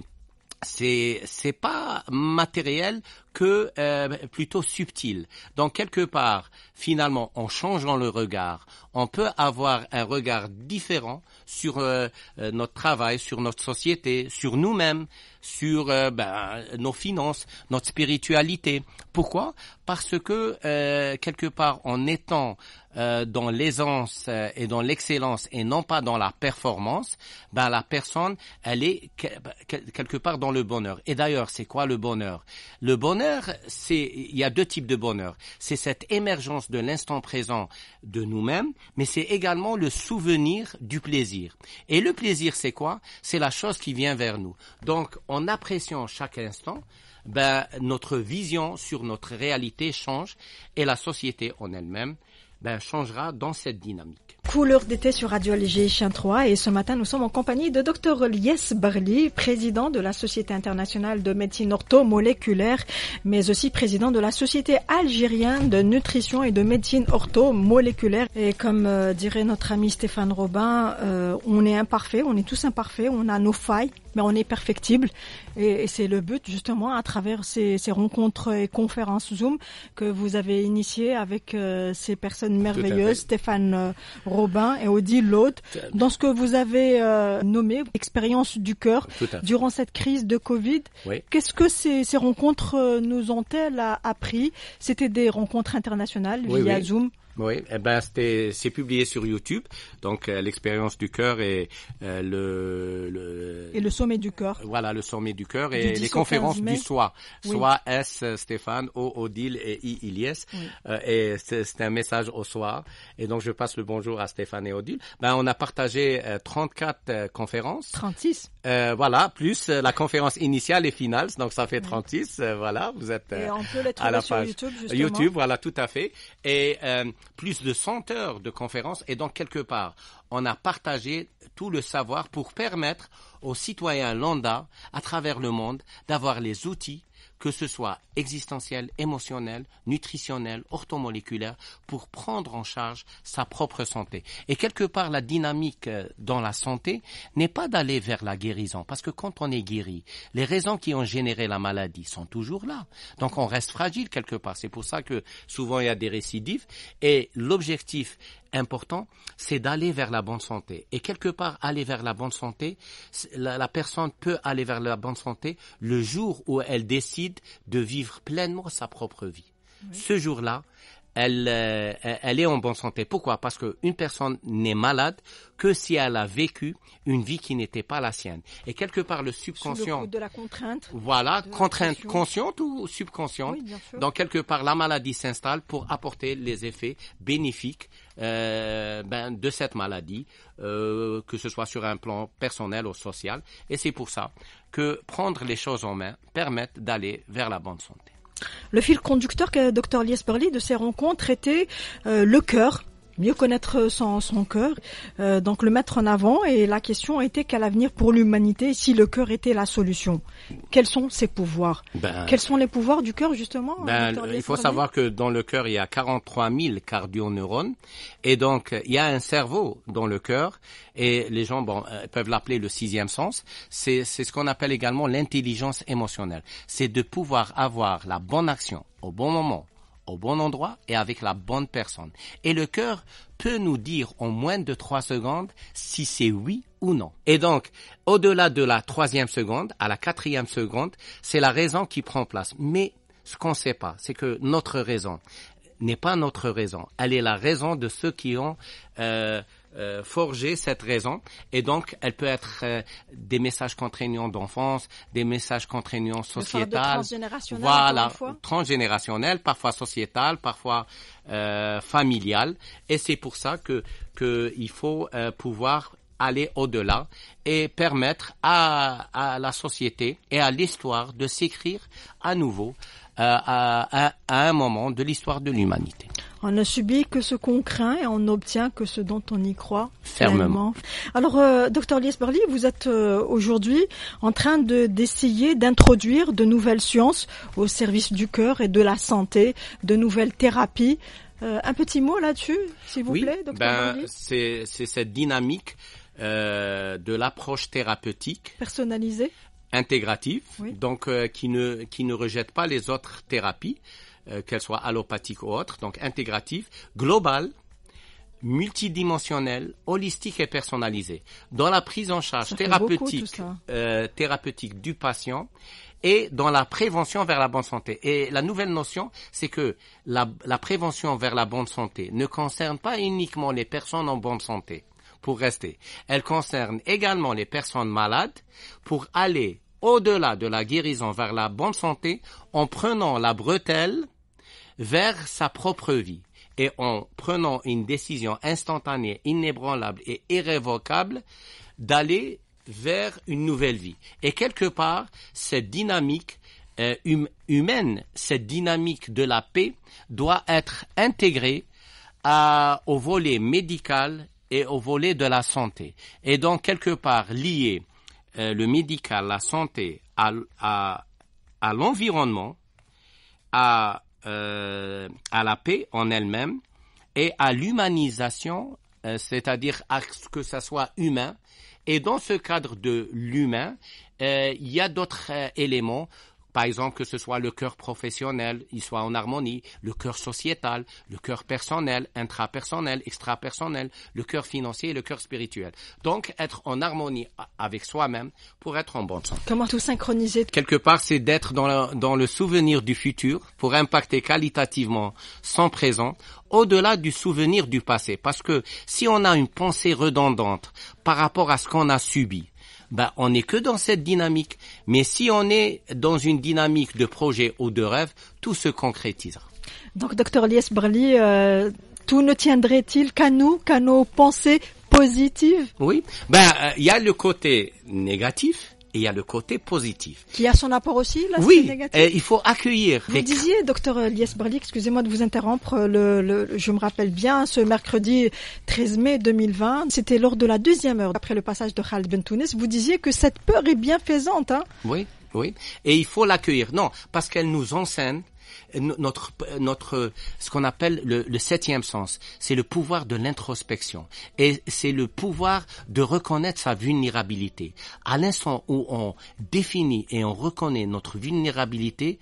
c'est c'est pas matériel que euh, plutôt subtil. Donc quelque part, finalement, en changeant le regard, on peut avoir un regard différent sur euh, euh, notre travail, sur notre société, sur nous-mêmes sur euh, ben, nos finances, notre spiritualité. Pourquoi Parce que euh, quelque part, en étant euh, dans l'aisance euh, et dans l'excellence et non pas dans la performance, ben la personne, elle est ben, quelque part dans le bonheur. Et d'ailleurs, c'est quoi le bonheur Le bonheur, c'est il y a deux types de bonheur. C'est cette émergence de l'instant présent de nous-mêmes, mais c'est également le souvenir du plaisir. Et le plaisir, c'est quoi C'est la chose qui vient vers nous. Donc, on en appréciant chaque instant, ben, notre vision sur notre réalité change et la société en elle-même ben, changera dans cette dynamique. Couleur d'été sur Radio Alger Chien 3 et ce matin nous sommes en compagnie de Dr Lies Barli, président de la Société internationale de médecine orthomoléculaire, mais aussi président de la Société algérienne de nutrition et de médecine orthomoléculaire. Et comme euh, dirait notre ami Stéphane Robin, euh, on est imparfait, on est tous imparfaits, on a nos failles, mais on est perfectible. Et, c'est le but justement à travers ces, rencontres et conférences Zoom que vous avez initiées avec euh, ces personnes merveilleuses, Stéphane Robin et Audi l'autre dans ce que vous avez euh, nommé expérience du cœur durant cette crise de Covid. Qu'est-ce que ces, rencontres euh, nous ont-elles euh, appris C'était des rencontres internationales via Zoom. Oui, eh ben c'est publié sur YouTube. Donc euh, l'expérience du cœur et euh, le, le, et le sommet du cœur. Voilà le sommet du cœur et les conférences du soir, soit S Stéphane, O Odile et I Iliès. Euh, et c'est un message au soir. Et donc je passe le bonjour à Stéphane et Odile. Ben on a partagé 34 conférences. 36. Euh, voilà, plus euh, la conférence initiale et finale, donc ça fait 36. Euh, voilà, vous êtes à la page YouTube, voilà, tout à fait. Et plus de 100 heures de conférences. Et donc quelque part, on a partagé tout le savoir pour permettre aux citoyens lambda à travers le monde d'avoir les outils que ce soit existentiel, émotionnel, nutritionnel, orthomoléculaire, pour prendre en charge sa propre santé. Et quelque part, la dynamique euh, dans la santé n'est pas d'aller vers la guérison, parce que quand on est guéri, les raisons qui ont généré la maladie sont toujours là. Donc on reste fragile quelque part. C'est pour ça que souvent il y a des récidives. Et l'objectif important, c'est d'aller vers la bonne santé. Et quelque part, aller vers la bonne santé, la, personne peut aller vers la bonne santé le jour où elle décide de vivre pleinement sa propre vie. Ce jour-là, euh, elle, est en bonne santé. Pourquoi Parce qu'une personne n'est malade que si elle a vécu une vie qui n'était pas la sienne. Et quelque part, le subconscient... de la contrainte. Voilà, contrainte consciente ou subconsciente. Oui, Donc, quelque part, la maladie s'installe pour apporter les effets bénéfiques euh, ben, de cette maladie, euh, que ce soit sur un plan personnel ou social. Et c'est pour ça que prendre les choses en main permet d'aller vers la bonne santé. Le fil conducteur, que docteur Liesperli, de ses rencontres était euh, le cœur, mieux connaître son, son cœur, euh, donc le mettre en avant. Et la question était qu'à l'avenir pour l'humanité, si le cœur était la solution, quels sont ses pouvoirs ben, Quels sont les pouvoirs du cœur justement ben, Il faut savoir que dans le cœur, il y a 43 000 cardio-neurones. et donc il y a un cerveau dans le cœur et les gens euh, peuvent l'appeler le sixième sens. C'est ce qu'on appelle également l'intelligence émotionnelle. C'est de pouvoir avoir la bonne action au bon moment au bon endroit et avec la bonne personne. Et le cœur peut nous dire en moins de trois secondes si c'est oui ou non. Et donc, au-delà de la troisième seconde, à la quatrième seconde, c'est la raison qui prend place. Mais ce qu'on ne sait pas, c'est que notre raison n'est pas notre raison. Elle est la raison de ceux qui ont euh, euh, forger cette raison et donc elle peut être euh, des messages contraignants d'enfance, des messages contraignants sociétaux. voilà, transgénérationnel, parfois sociétal, parfois euh, familial et c'est pour ça que qu'il faut euh, pouvoir aller au-delà et permettre à, à, la société et à l'histoire de s'écrire à nouveau à, à un moment de l'histoire de l'humanité. On ne subit que ce qu'on craint et on n'obtient que ce dont on y croit fermement. Alors, Dr. Euh, docteur Lies vous êtes euh, aujourd'hui en train de d'essayer d'introduire de nouvelles sciences au service du cœur et de la santé, de nouvelles thérapies. Euh, un petit mot là-dessus, s'il vous plaît, docteur ben, c'est cette dynamique de l'approche thérapeutique personnalisée, intégrative, donc qui ne qui ne rejette pas les autres thérapies. Euh, qu'elle soit allopathique ou autre, donc intégrative, globale, multidimensionnelle, holistique et personnalisée. dans la prise en charge thérapeutique, euh, thérapeutique du patient et dans la prévention vers la bonne santé. Et la nouvelle notion, c'est que la, la prévention vers la bonne santé ne concerne pas uniquement les personnes en bonne santé pour rester. Elle concerne également les personnes malades pour aller au-delà de la guérison vers la bonne santé en prenant la bretelle vers sa propre vie et en prenant une décision instantanée, inébranlable et irrévocable d'aller vers une nouvelle vie. Et quelque part, cette dynamique euh, hum-, humaine, cette dynamique de la paix doit être intégrée au volet médical et au volet de la santé. Et donc, quelque part, lier euh, le médical, la santé à l'environnement, à euh, à la paix en elle-même et à l'humanisation, euh, c'est-à-dire à ce que ça soit humain. Et dans ce cadre de l'humain, euh, il y a d'autres éléments par exemple, que ce soit le cœur professionnel, il soit en harmonie, le cœur sociétal, le cœur personnel, intrapersonnel, extrapersonnel, le cœur financier et le cœur spirituel. Donc, être en harmonie avec soi-même pour être en bonne santé. Comment tout synchroniser Quelque part, c'est d'être dans, dans le souvenir du futur pour impacter qualitativement son présent au-delà du souvenir du passé. Parce que si on a une pensée redondante par rapport à ce qu'on a subi, ben, on n'est que dans cette dynamique. Mais si on est dans une dynamique de projet ou de rêve, tout se concrétisera. Donc, docteur Lies Berli, euh, tout ne tiendrait-il qu'à nous, qu'à nos pensées positives Oui. Ben, il y a le côté négatif, et il y a le côté positif. Qui a son apport aussi, là, Oui, négatif. Oui, il faut accueillir. Vous disiez, docteur Elias Barli, excusez-moi de vous interrompre, le, je me rappelle bien, ce mercredi 13 mai 2020, c'était lors de la deuxième heure, après le passage de Khaled Ben Tounes, vous disiez que cette peur est bienfaisante. Hein oui, oui, et il faut l'accueillir. Non, parce qu'elle nous enseigne euh, notre, euh, notre, euh, ce qu'on appelle le, septième sens, c'est le pouvoir de l'introspection et c'est le pouvoir de reconnaître sa vulnérabilité. À l'instant où on définit et on reconnaît notre vulnérabilité,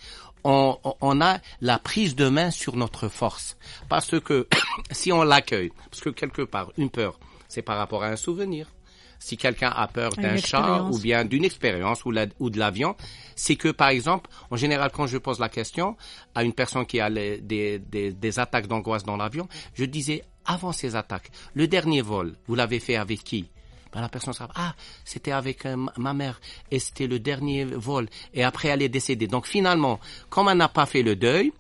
on, a la prise de main sur notre force. Parce que si on l'accueille, parce que quelque part, une peur, c'est par rapport à un souvenir si quelqu'un a peur d'un chat ou bien d'une expérience ou, de l'avion, c'est que, par exemple, en général, quand je pose la question à une personne qui a des, attaques d'angoisse dans l'avion, je disais, avant ces attaques, le dernier vol, vous l'avez fait avec qui ben, la personne sera ah c'était avec euh, ma mère et c'était le dernier vol et après elle est décédée donc finalement comme elle n'a pas fait le deuil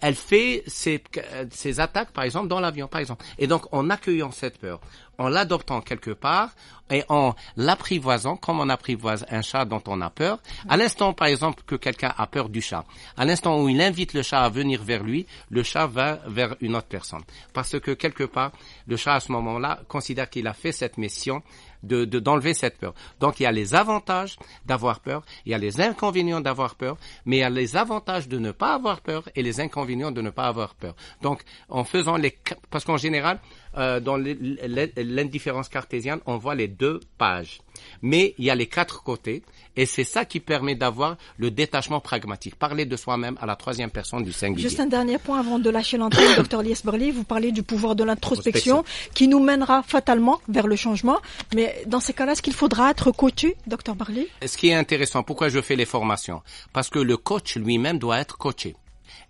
elle fait euh, ses, attaques, par exemple, dans l'avion, par exemple. Et donc, en accueillant cette peur, en l'adoptant quelque part et en l'apprivoisant comme on apprivoise un chat dont on a peur. À l'instant, par exemple, que quelqu'un a peur du chat, à l'instant où il invite le chat à venir vers lui, le chat va vers une autre personne. Parce que quelque part, le chat à ce moment-là considère qu'il a fait cette mission de d'enlever cette peur. Donc il y a les avantages d'avoir peur, il y a les inconvénients d'avoir peur, mais il y a les avantages de ne pas avoir peur et les inconvénients de ne pas avoir peur. Donc en faisant les parce qu'en général euh, dans l'indifférence cartésienne, on voit les deux pages. Mais il y a les quatre côtés, et c'est ça qui permet d'avoir le détachement pragmatique. Parler de soi-même à la troisième personne du singulier. Juste un dernier point avant de lâcher l'entrée, docteur Lies Berli, vous parlez du pouvoir de l'introspection qui nous mènera fatalement vers le changement. Mais dans ces cas-là, est-ce qu'il faudra être coaché, docteur Berli Ce qui est intéressant, pourquoi je fais les formations Parce que le coach lui-même doit être coaché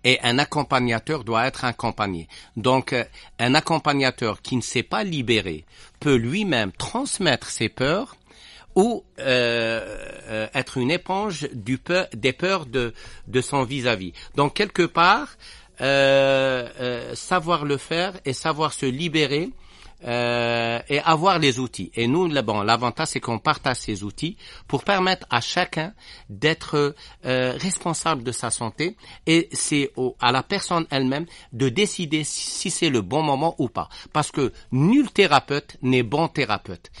et un accompagnateur doit être accompagné. Donc, euh, un accompagnateur qui ne s'est pas libéré peut lui-même transmettre ses peurs ou euh, euh, être une éponge du des peurs de, son vis-à-vis. Donc, quelque part, savoir le faire et savoir se libérer euh, et avoir les outils. Et nous, le, bon, l'avantage, c'est qu'on partage ces outils pour permettre à chacun d'être euh, responsable de sa santé et c'est à la personne elle-même de décider si c'est le bon moment ou pas. Parce que nul thérapeute n'est bon thérapeute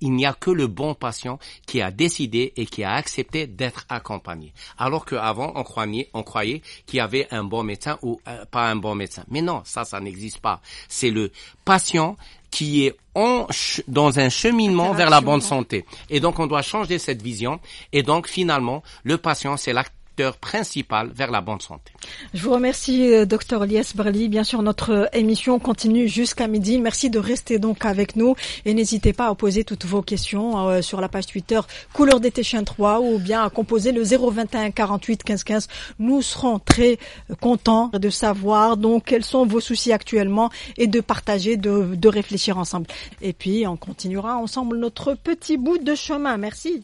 il n'y a que le bon patient qui a décidé et qui a accepté d'être accompagné. Alors qu'avant, on croyait, on croyait qu'il y avait un bon médecin ou euh, pas un bon médecin. Mais non, ça, ça n'existe pas. C'est le patient qui est en, dans un cheminement vers la bonne santé. Et donc, on doit changer cette vision. Et donc, finalement, le patient, c'est l'acteur principal vers la bonne santé. Je vous remercie, euh, docteur Lies Berli. Bien sûr, notre euh, émission continue jusqu'à midi. Merci de rester donc avec nous et n'hésitez pas à poser toutes vos questions euh, sur la page Twitter Couleur des Téchins 3 ou bien à composer le 021 48 15 15. Nous serons très contents de savoir donc quels sont vos soucis actuellement et de partager, de, de réfléchir ensemble. Et puis, on continuera ensemble notre petit bout de chemin. Merci.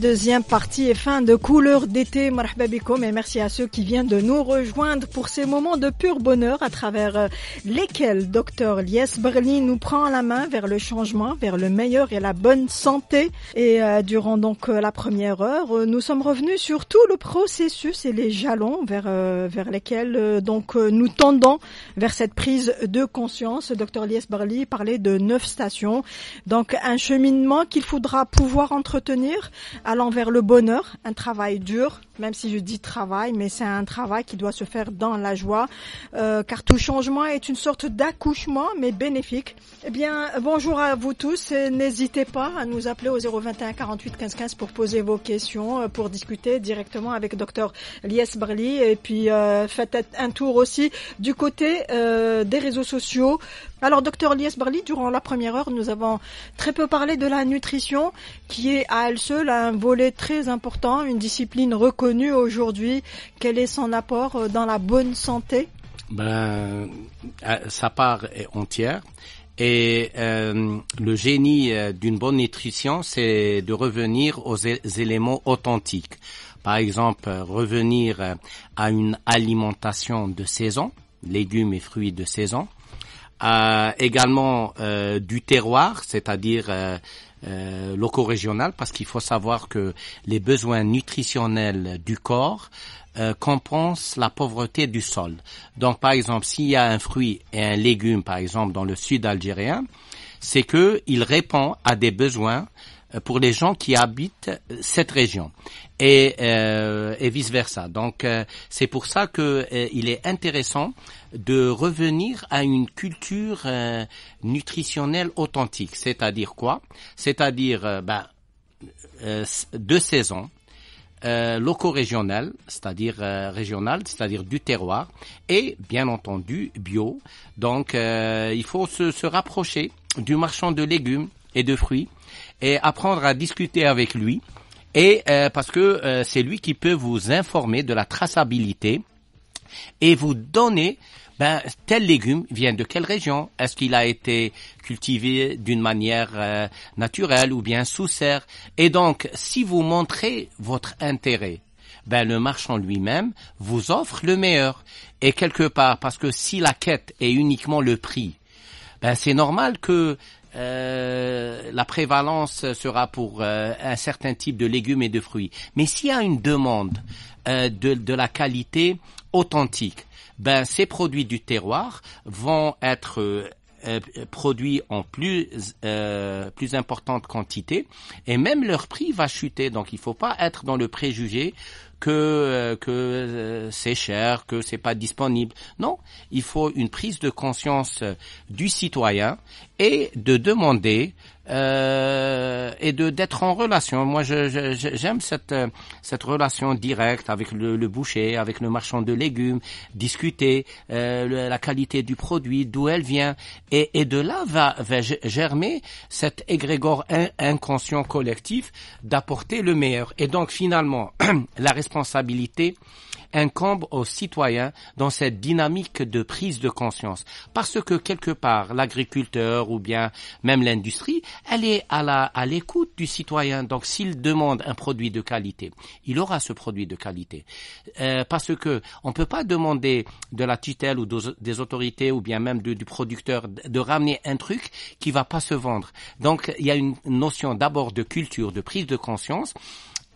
Deuxième partie et fin de couleur d'été, et merci à ceux qui viennent de nous rejoindre pour ces moments de pur bonheur à travers euh, lesquels Dr Lies Berli nous prend la main vers le changement, vers le meilleur et la bonne santé. Et euh, durant donc euh, la première heure, nous sommes revenus sur tout le processus et les jalons vers, vers lesquels donc nous tendons vers cette prise de conscience. Dr Lies Berli parlait de neuf stations, donc un cheminement qu'il faudra pouvoir pouvoir entretenir, allant vers le bonheur, un travail dur, même si je dis travail, mais c'est un travail qui doit se faire dans la joie, euh, car tout changement est une sorte d'accouchement, mais bénéfique. Eh bien, bonjour à vous tous. N'hésitez pas à nous appeler au 021 48 15 15 pour poser vos questions, euh, pour discuter directement avec Dr. Lies Barli. Et puis, euh, faites un tour aussi du côté des réseaux sociaux. Alors, Dr. Lies Barli, durant la première heure, nous avons très peu parlé de la nutrition, qui est à elle seule un volet très important, une discipline reconnue aujourd'hui. Quel est son apport euh, dans la bonne santé ben, euh, Sa part est entière. Et euh, le génie d'une bonne nutrition, c'est de revenir aux éléments authentiques. Par exemple, revenir à une alimentation de saison, légumes et fruits de saison. également du terroir, c'est-à-dire euh, locaux régionales parce qu'il faut savoir que les besoins nutritionnels du corps euh, compensent la pauvreté du sol. Donc, par exemple, s'il y a un fruit et un légume, par exemple, dans le sud algérien, c'est que il répond à des besoins euh, pour les gens qui habitent euh, cette région et, euh, vice versa. Donc c'est pour ça que il est intéressant de revenir à une culture nutritionnelle authentique. C'est-à-dire quoi C'est-à-dire ben, deux saisons. Euh, régional, c'est-à-dire régional, c'est-à-dire du terroir, et bien entendu bio. Donc, il faut se, se rapprocher du marchand de légumes et de fruits et apprendre à discuter avec lui. Et euh, parce que euh, c'est lui qui peut vous informer de la traçabilité et vous donner ben, tel légume vient de quelle région Est-ce qu'il a été cultivé d'une manière euh, naturelle ou bien sous serre Et donc, si vous montrez votre intérêt, ben, le marchand lui-même vous offre le meilleur. Et quelque part, parce que si la quête est uniquement le prix, ben, c'est normal que euh, la prévalence sera pour euh, un certain type de légumes et de fruits. Mais s'il y a une demande euh, de, la qualité authentique, ben ces produits du terroir vont être produits en plus plus importante quantité et même leur prix va chuter. Donc il ne faut pas être dans le préjugé que euh, euh, c'est cher, que c'est pas disponible. Non, il faut une prise de conscience du citoyen et de demander euh, et de d'être en relation. Moi, j'aime je, j'aime cette euh, cette relation directe avec le, le, boucher, avec le marchand de légumes, discuter euh, la qualité du produit, d'où elle vient, et, et de là va, germer cet égrégore inconscient collectif d'apporter le meilleur. Et donc finalement, la responsabilité incombe aux citoyens dans cette dynamique de prise de conscience. Parce que quelque part, l'agriculteur ou bien même l'industrie, elle est à l'écoute du citoyen. Donc, s'il demande un produit de qualité, il aura ce produit de qualité. Euh, parce que on peut pas demander de la tutelle ou des autorités ou bien même du producteur de ramener un truc qui va pas se vendre. Donc, il y a une notion d'abord de culture, de prise de conscience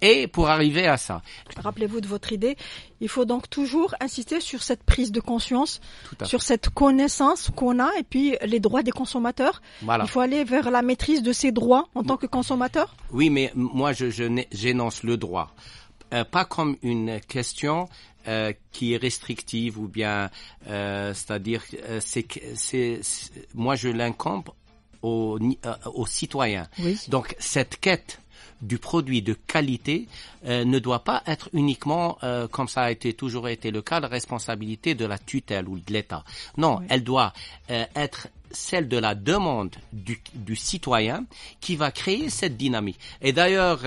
et pour arriver à ça. Rappelez-vous de votre idée. Il faut donc toujours insister sur cette prise de conscience, sur cette connaissance qu'on a et puis les droits des consommateurs. Il faut aller vers la maîtrise de ces droits en tant que consommateur. Oui, mais moi, je, j'énonce le droit. Euh, pas comme une question euh, qui est restrictive ou bien, euh, c'est-à-dire, c'est, moi, je l'incombe aux, aux citoyens. Donc, cette quête du produit de qualité euh, ne doit pas être uniquement, euh, comme ça a été toujours été le cas, la responsabilité de la tutelle ou de l'État. Non, elle doit euh, être celle de la demande du, du, citoyen qui va créer cette dynamique. Et d'ailleurs,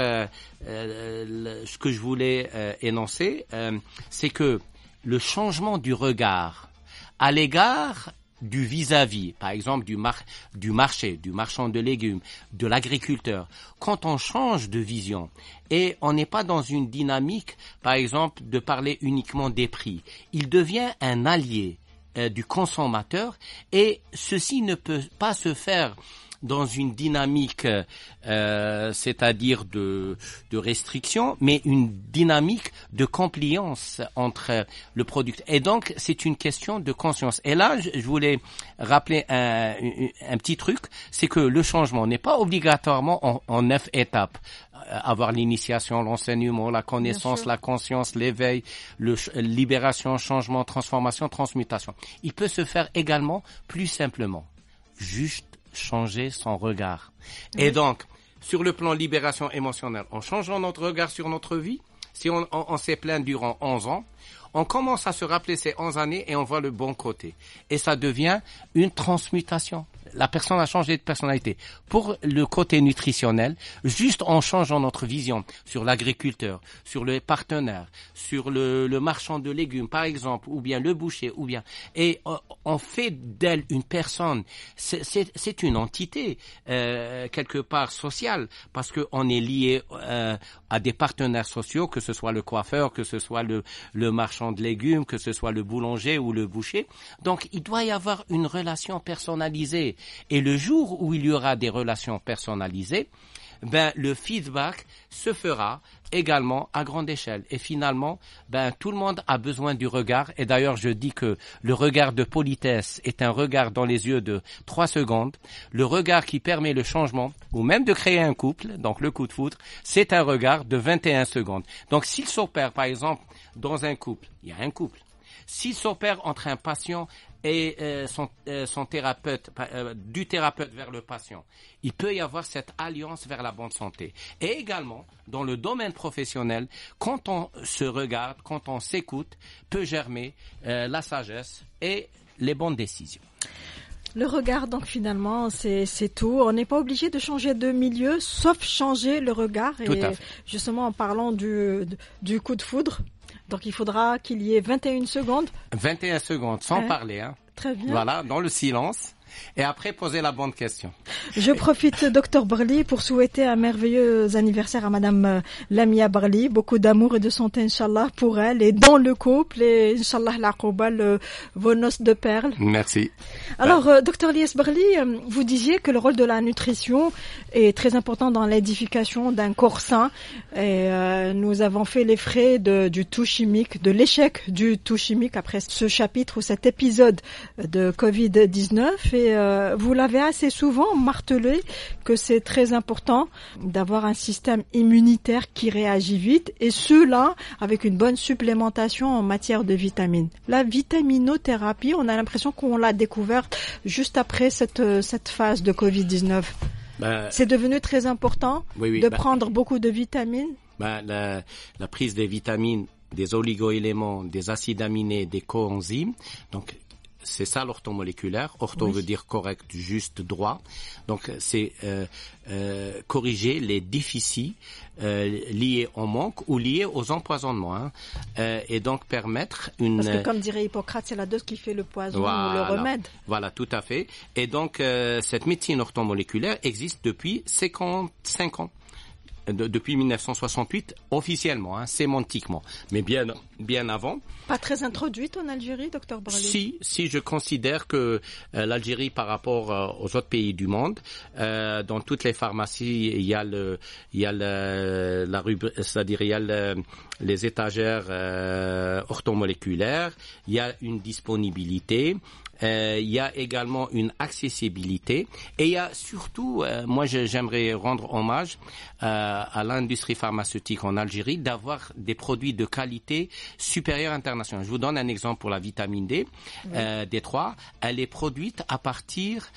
ce que je voulais énoncer, c'est que le changement du regard à l'égard du vis-à-vis, par exemple du, du marché, du marchand de légumes, de l'agriculteur, quand on change de vision et on n'est pas dans une dynamique, par exemple, de parler uniquement des prix, il devient un allié euh, du consommateur et ceci ne peut pas se faire dans une dynamique, euh, c'est-à-dire de, de restriction, mais une dynamique de compliance entre le produit. Et donc, c'est une question de conscience. Et là, je voulais rappeler un, petit truc, c'est que le changement n'est pas obligatoirement en, en neuf étapes euh, avoir l'initiation, l'enseignement, la connaissance, la conscience, l'éveil, le libération, changement, transformation, transmutation. Il peut se faire également plus simplement, juste changer son regard. Et donc, sur le plan libération émotionnelle, en changeant notre regard sur notre vie, si on, s'est plaint durant 11 ans, on commence à se rappeler ces 11 années et on voit le bon côté. Et ça devient une transmutation la personne a changé de personnalité. Pour le côté nutritionnel, juste en changeant notre vision sur l'agriculteur, sur le partenaire, sur le, marchand de légumes, par exemple, ou bien le boucher, ou bien, et on, fait d'elle une personne, c'est une entité euh, quelque part sociale, parce qu'on est lié euh, à des partenaires sociaux, que ce soit le coiffeur, que ce soit le, le marchand de légumes, que ce soit le boulanger ou le boucher. Donc, il doit y avoir une relation personnalisée et le jour où il y aura des relations personnalisées, ben, le feedback se fera également à grande échelle. Et finalement, ben, tout le monde a besoin du regard. Et d'ailleurs, je dis que le regard de politesse est un regard dans les yeux de trois secondes. Le regard qui permet le changement, ou même de créer un couple, donc le coup de foudre, c'est un regard de 21 secondes. Donc, s'il s'opère, par exemple, dans un couple, il y a un couple, s'il s'opère entre un patient et euh, euh, son, thérapeute, euh, du thérapeute vers le patient. Il peut y avoir cette alliance vers la bonne santé. Et également, dans le domaine professionnel, quand on se regarde, quand on s'écoute, peut germer la sagesse et les bonnes décisions. Le regard, donc finalement, c'est tout. On n'est pas obligé de changer de milieu, sauf changer le regard. Et tout à fait. justement, en parlant du, du coup de foudre, donc il faudra qu'il y ait 21 secondes. 21 secondes, sans hein? parler. Hein. Très bien. Voilà, dans le silence et après poser la bonne question. Je profite, docteur Barli, pour souhaiter un merveilleux anniversaire à madame euh, Lamia Barli. Beaucoup d'amour et de santé, inshallah pour elle et dans le couple et Inch'Allah, la Koba, le, vos noces de perles. Merci. Alors, euh, docteur Lies Barli, euh, vous disiez que le rôle de la nutrition est très important dans l'édification d'un corps sain et nous avons fait les frais du tout chimique, de l'échec du tout chimique après ce chapitre ou cet épisode de Covid-19 et euh, vous l'avez assez souvent martelé que c'est très important d'avoir un système immunitaire qui réagit vite et cela avec une bonne supplémentation en matière de vitamines. La vitaminothérapie, on a l'impression qu'on l'a découverte juste après cette, euh, cette phase de Covid-19. Bah, c'est devenu très important de bah, prendre beaucoup de vitamines. Bah, la, la prise des vitamines des oligoéléments, des acides aminés, des coenzymes, donc c'est ça l'orthomoléculaire. Ortho veut dire correct, juste, droit. Donc c'est euh, euh, corriger les déficits euh, liés au manque ou liés aux empoisonnements. Hein. et donc permettre une... Parce que comme dirait Hippocrate, c'est la dose qui fait le poison ou le remède. Voilà, tout à fait. Et donc cette médecine orthomoléculaire existe depuis 50, ans depuis 1968 officiellement, hein, sémantiquement, mais bien, bien avant. Pas très introduite en Algérie, docteur Bralé Si, si je considère que euh, l'Algérie par rapport euh, aux autres pays du monde, euh, dans toutes les pharmacies, il y a le, il y a le, la c'est-à-dire il y a les étagères euh, orthomoléculaires, il y a une disponibilité, euh, il y a également une accessibilité et il y a surtout, euh, moi j'aimerais rendre hommage euh, à l'industrie pharmaceutique en Algérie d'avoir des produits de qualité supérieure internationale. Je vous donne un exemple pour la vitamine D, D3. Elle est produite à partir,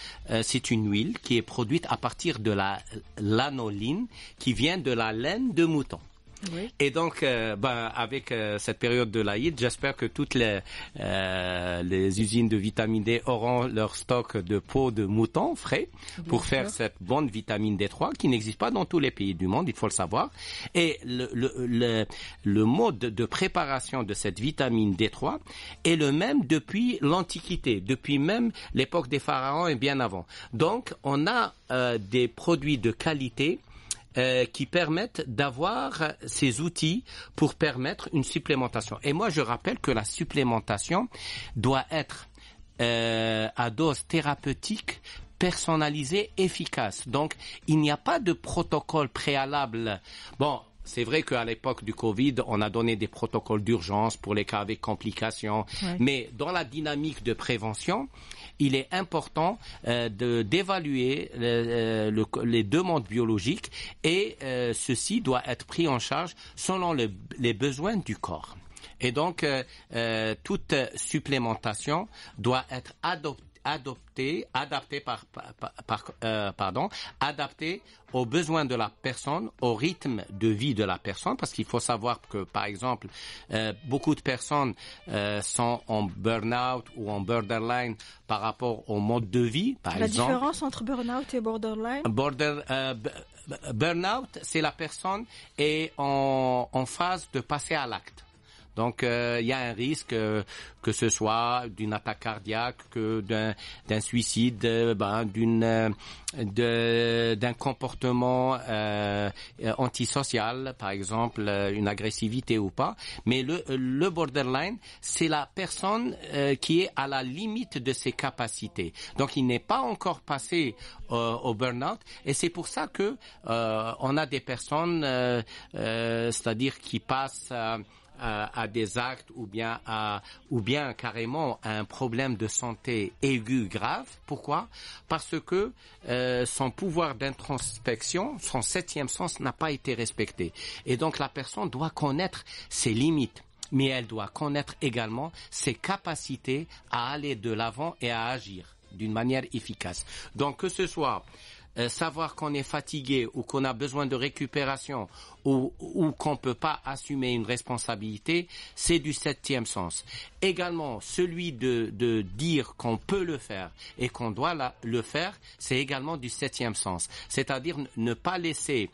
c'est une huile qui est produite à partir de la lanoline qui vient de la laine de mouton. Et donc, euh, ben, avec euh, cette période de l'Aïd, j'espère que toutes euh, les, usines de vitamine D auront leur stock de peau de mouton frais pour faire cette bonne vitamine D3 qui n'existe pas dans tous les pays du monde, il faut le savoir. Et le, le mode de préparation de cette vitamine D3 est le même depuis l'Antiquité, depuis même l'époque des pharaons et bien avant. Donc, on a des produits de qualité euh, qui permettent d'avoir ces outils pour permettre une supplémentation. Et moi, je rappelle que la supplémentation doit être euh, à dose thérapeutique personnalisée, efficace. Donc, il n'y a pas de protocole préalable. Bon, c'est vrai qu'à l'époque du Covid, on a donné des protocoles d'urgence pour les cas avec complications, mais dans la dynamique de prévention, il est important euh, de d'évaluer euh, euh, les demandes biologiques et ceci doit être pris en charge selon les besoins du corps. Et donc, toute supplémentation doit être adoptée adopté, adapté par, par, euh, pardon, adapté aux besoins de la personne, au rythme de vie de la personne, parce qu'il faut savoir que, par exemple, euh, beaucoup de personnes euh, sont en burn-out ou en borderline par rapport au mode de vie, par la différence entre burn-out et borderline Border, euh, Burn-out, c'est la personne est en phase de passer à l'acte. Donc, euh, il y a un risque euh, que ce soit d'une attaque cardiaque, que d'un suicide, euh, ben, d'une d'un comportement antisocial, par exemple, une agressivité ou pas. Mais le, borderline, c'est la personne qui est à la limite de ses capacités. Donc, il n'est pas encore passé au burnout. Et c'est pour ça que on a des personnes, euh, c'est-à-dire qui passent euh, à, des actes ou bien à ou bien carrément à un problème de santé aigu grave. Pourquoi Parce que euh, son pouvoir d'introspection, son septième sens n'a pas été respecté. Et donc la personne doit connaître ses limites mais elle doit connaître également ses capacités à aller de l'avant et à agir d'une manière efficace. Donc que ce soit euh, savoir qu'on est fatigué ou qu'on a besoin de récupération ou, qu'on ne peut pas assumer une responsabilité, c'est du septième sens. Également, celui de, dire qu'on peut le faire et qu'on doit le faire, c'est également du septième sens. C'est-à-dire ne pas laisser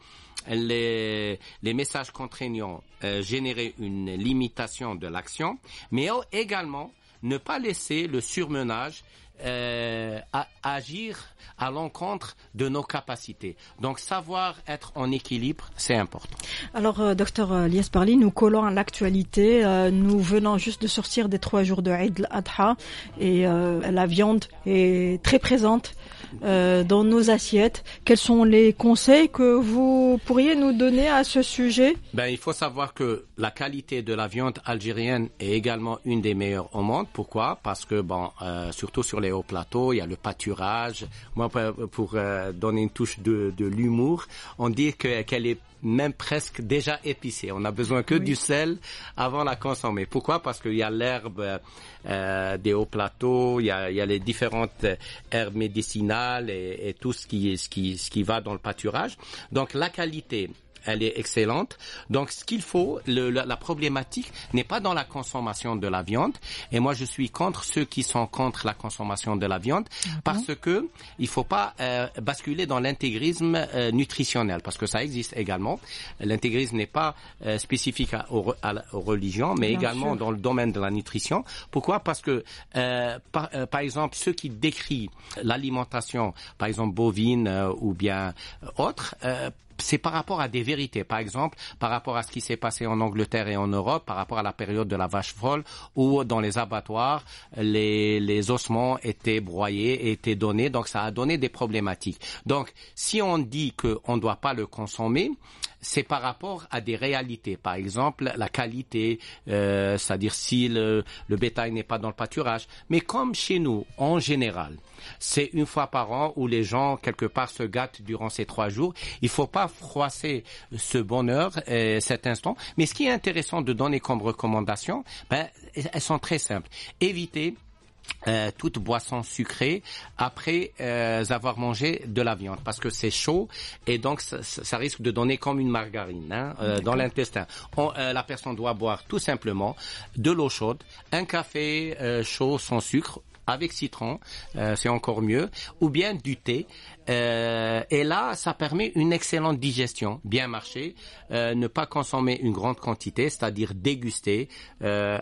les, messages contraignants euh, générer une limitation de l'action, mais également ne pas laisser le surmenage euh, agir à l'encontre de nos capacités. Donc savoir être en équilibre, c'est important. Alors, euh, docteur euh, Lies nous collons à l'actualité. nous venons juste de sortir des trois jours de Eid al-Adha et la viande est très présente euh, dans nos assiettes. Quels sont les conseils que vous pourriez nous donner à ce sujet ben, Il faut savoir que la qualité de la viande algérienne est également une des meilleures au monde. Pourquoi Parce que, bon, euh, surtout sur les hauts plateaux, il y a le pâturage. Moi, pour, euh, donner une touche de, de l'humour, on dit qu'elle est même presque déjà épicée. On n'a besoin que du sel avant la consommer. Pourquoi Parce qu'il y a l'herbe euh, des hauts plateaux, il y a, les différentes euh, herbes médicinales et, tout ce qui, ce qui va dans le pâturage. Donc la qualité elle est excellente. Donc, ce qu'il faut, la, problématique n'est pas dans la consommation de la viande. Et moi, je suis contre ceux qui sont contre la consommation de la viande parce que il faut pas euh, basculer dans l'intégrisme euh, nutritionnel parce que ça existe également. L'intégrisme n'est pas euh, spécifique à, aux, religions, mais également dans le domaine de la nutrition. Pourquoi Parce que, par, par, exemple, ceux qui décrit l'alimentation, par exemple bovine ou bien autre, c'est par rapport à des vérités. Par exemple, par rapport à ce qui s'est passé en Angleterre et en Europe, par rapport à la période de la vache folle, où dans les abattoirs, les, ossements étaient broyés, étaient donnés. Donc, ça a donné des problématiques. Donc, si on dit qu'on ne doit pas le consommer, c'est par rapport à des réalités. Par exemple, la qualité, euh, c'est-à-dire si le, bétail n'est pas dans le pâturage. Mais comme chez nous, en général, c'est une fois par an où les gens, quelque part, se gâtent durant ces trois jours. Il faut pas froisser ce bonheur, euh, cet instant. Mais ce qui est intéressant de donner comme recommandation, ben, elles sont très simples. Éviter euh, toute boisson sucrée après euh, avoir mangé de la viande parce que c'est chaud et donc ça, risque de donner comme une margarine hein, euh, dans l'intestin. la personne doit boire tout simplement de l'eau chaude, un café chaud sans sucre avec citron, euh, c'est encore mieux, ou bien du thé. Euh, et là, ça permet une excellente digestion, bien marché euh, ne pas consommer une grande quantité, c'est-à-dire déguster,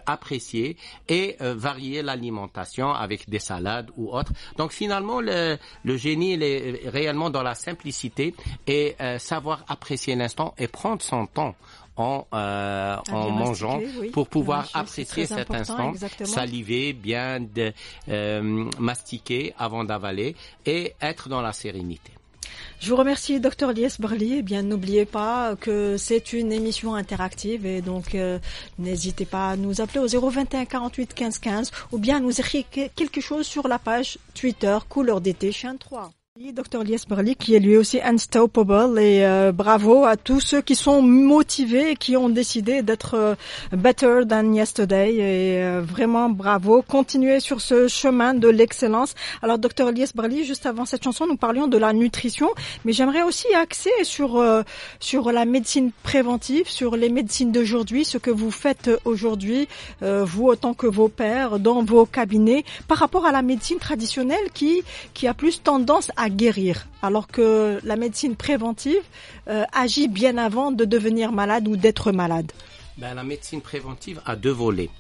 apprécier et varier l'alimentation avec des salades ou autres. Donc finalement, le, le génie il est réellement dans la simplicité et savoir apprécier l'instant et prendre son temps en, euh, mangeant pour pouvoir apprécier cet instant, saliver, bien euh, mastiquer avant d'avaler et être dans la sérénité. Je vous remercie, docteur Lies Berli. Eh bien, n'oubliez pas que c'est une émission interactive et donc euh, n'hésitez pas à nous appeler au 021 48 15 15 ou bien à nous écrire quelque chose sur la page Twitter Couleur d'été Chien 3 docteur Lies berly qui est lui aussi unstoppable et euh, bravo à tous ceux qui sont motivés et qui ont décidé d'être euh, better than yesterday et euh, vraiment bravo. Continuez sur ce chemin de l'excellence. Alors docteur Lies Berli, juste avant cette chanson, nous parlions de la nutrition, mais j'aimerais aussi axer sur sur la médecine préventive, sur les médecines d'aujourd'hui, ce que vous faites aujourd'hui, vous autant que vos pères, dans vos cabinets, par rapport à la médecine traditionnelle qui qui a plus tendance à guérir, alors que la médecine préventive euh, agit bien avant de devenir malade ou d'être malade. Ben, la médecine préventive a deux volets.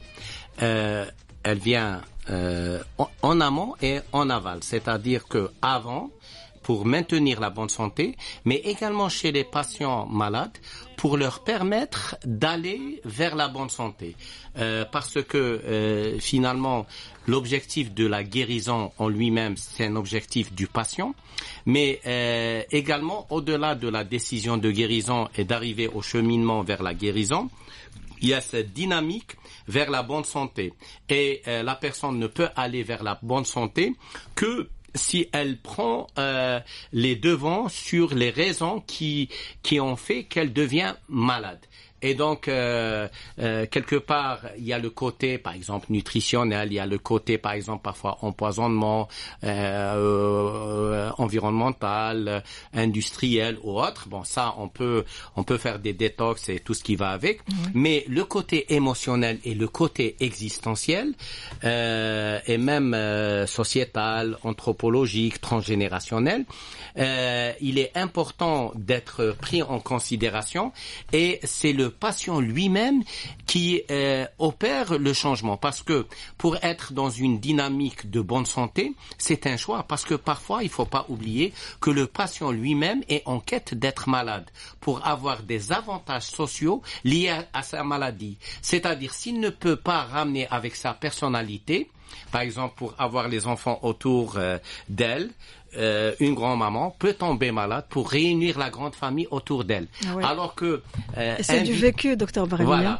Euh, elle vient euh, en, amont et en aval, c'est-à-dire que avant pour maintenir la bonne santé, mais également chez les patients malades pour leur permettre d'aller vers la bonne santé. parce que finalement, l'objectif de la guérison en lui-même, c'est un objectif du patient, mais euh, également au-delà de la décision de guérison et d'arriver au cheminement vers la guérison, il y a cette dynamique vers la bonne santé. Et euh, la personne ne peut aller vers la bonne santé que si elle prend euh, les devants sur les raisons qui, qui ont fait qu'elle devient malade. Et donc, euh, euh, quelque part, il y a le côté, par exemple, nutritionnel, il y a le côté, par exemple, parfois empoisonnement, euh, environnemental, industriel ou autre. Bon, ça, on peut, on peut faire des détox et tout ce qui va avec. Mhm. Mais le côté émotionnel et le côté existentiel, et même sociétal, anthropologique, transgénérationnel, il est important d'être pris en considération et c'est le patient lui-même qui euh, opère le changement. Parce que pour être dans une dynamique de bonne santé, c'est un choix. Parce que parfois, il ne faut pas oublier que le patient lui-même est en quête d'être malade pour avoir des avantages sociaux liés à, sa maladie. C'est-à-dire, s'il ne peut pas ramener avec sa personnalité, par exemple pour avoir les enfants autour euh, d'elle, euh, une grand-maman peut tomber malade pour réunir la grande famille autour d'elle. Ah Alors que... Euh, c'est du vécu, docteur Barnier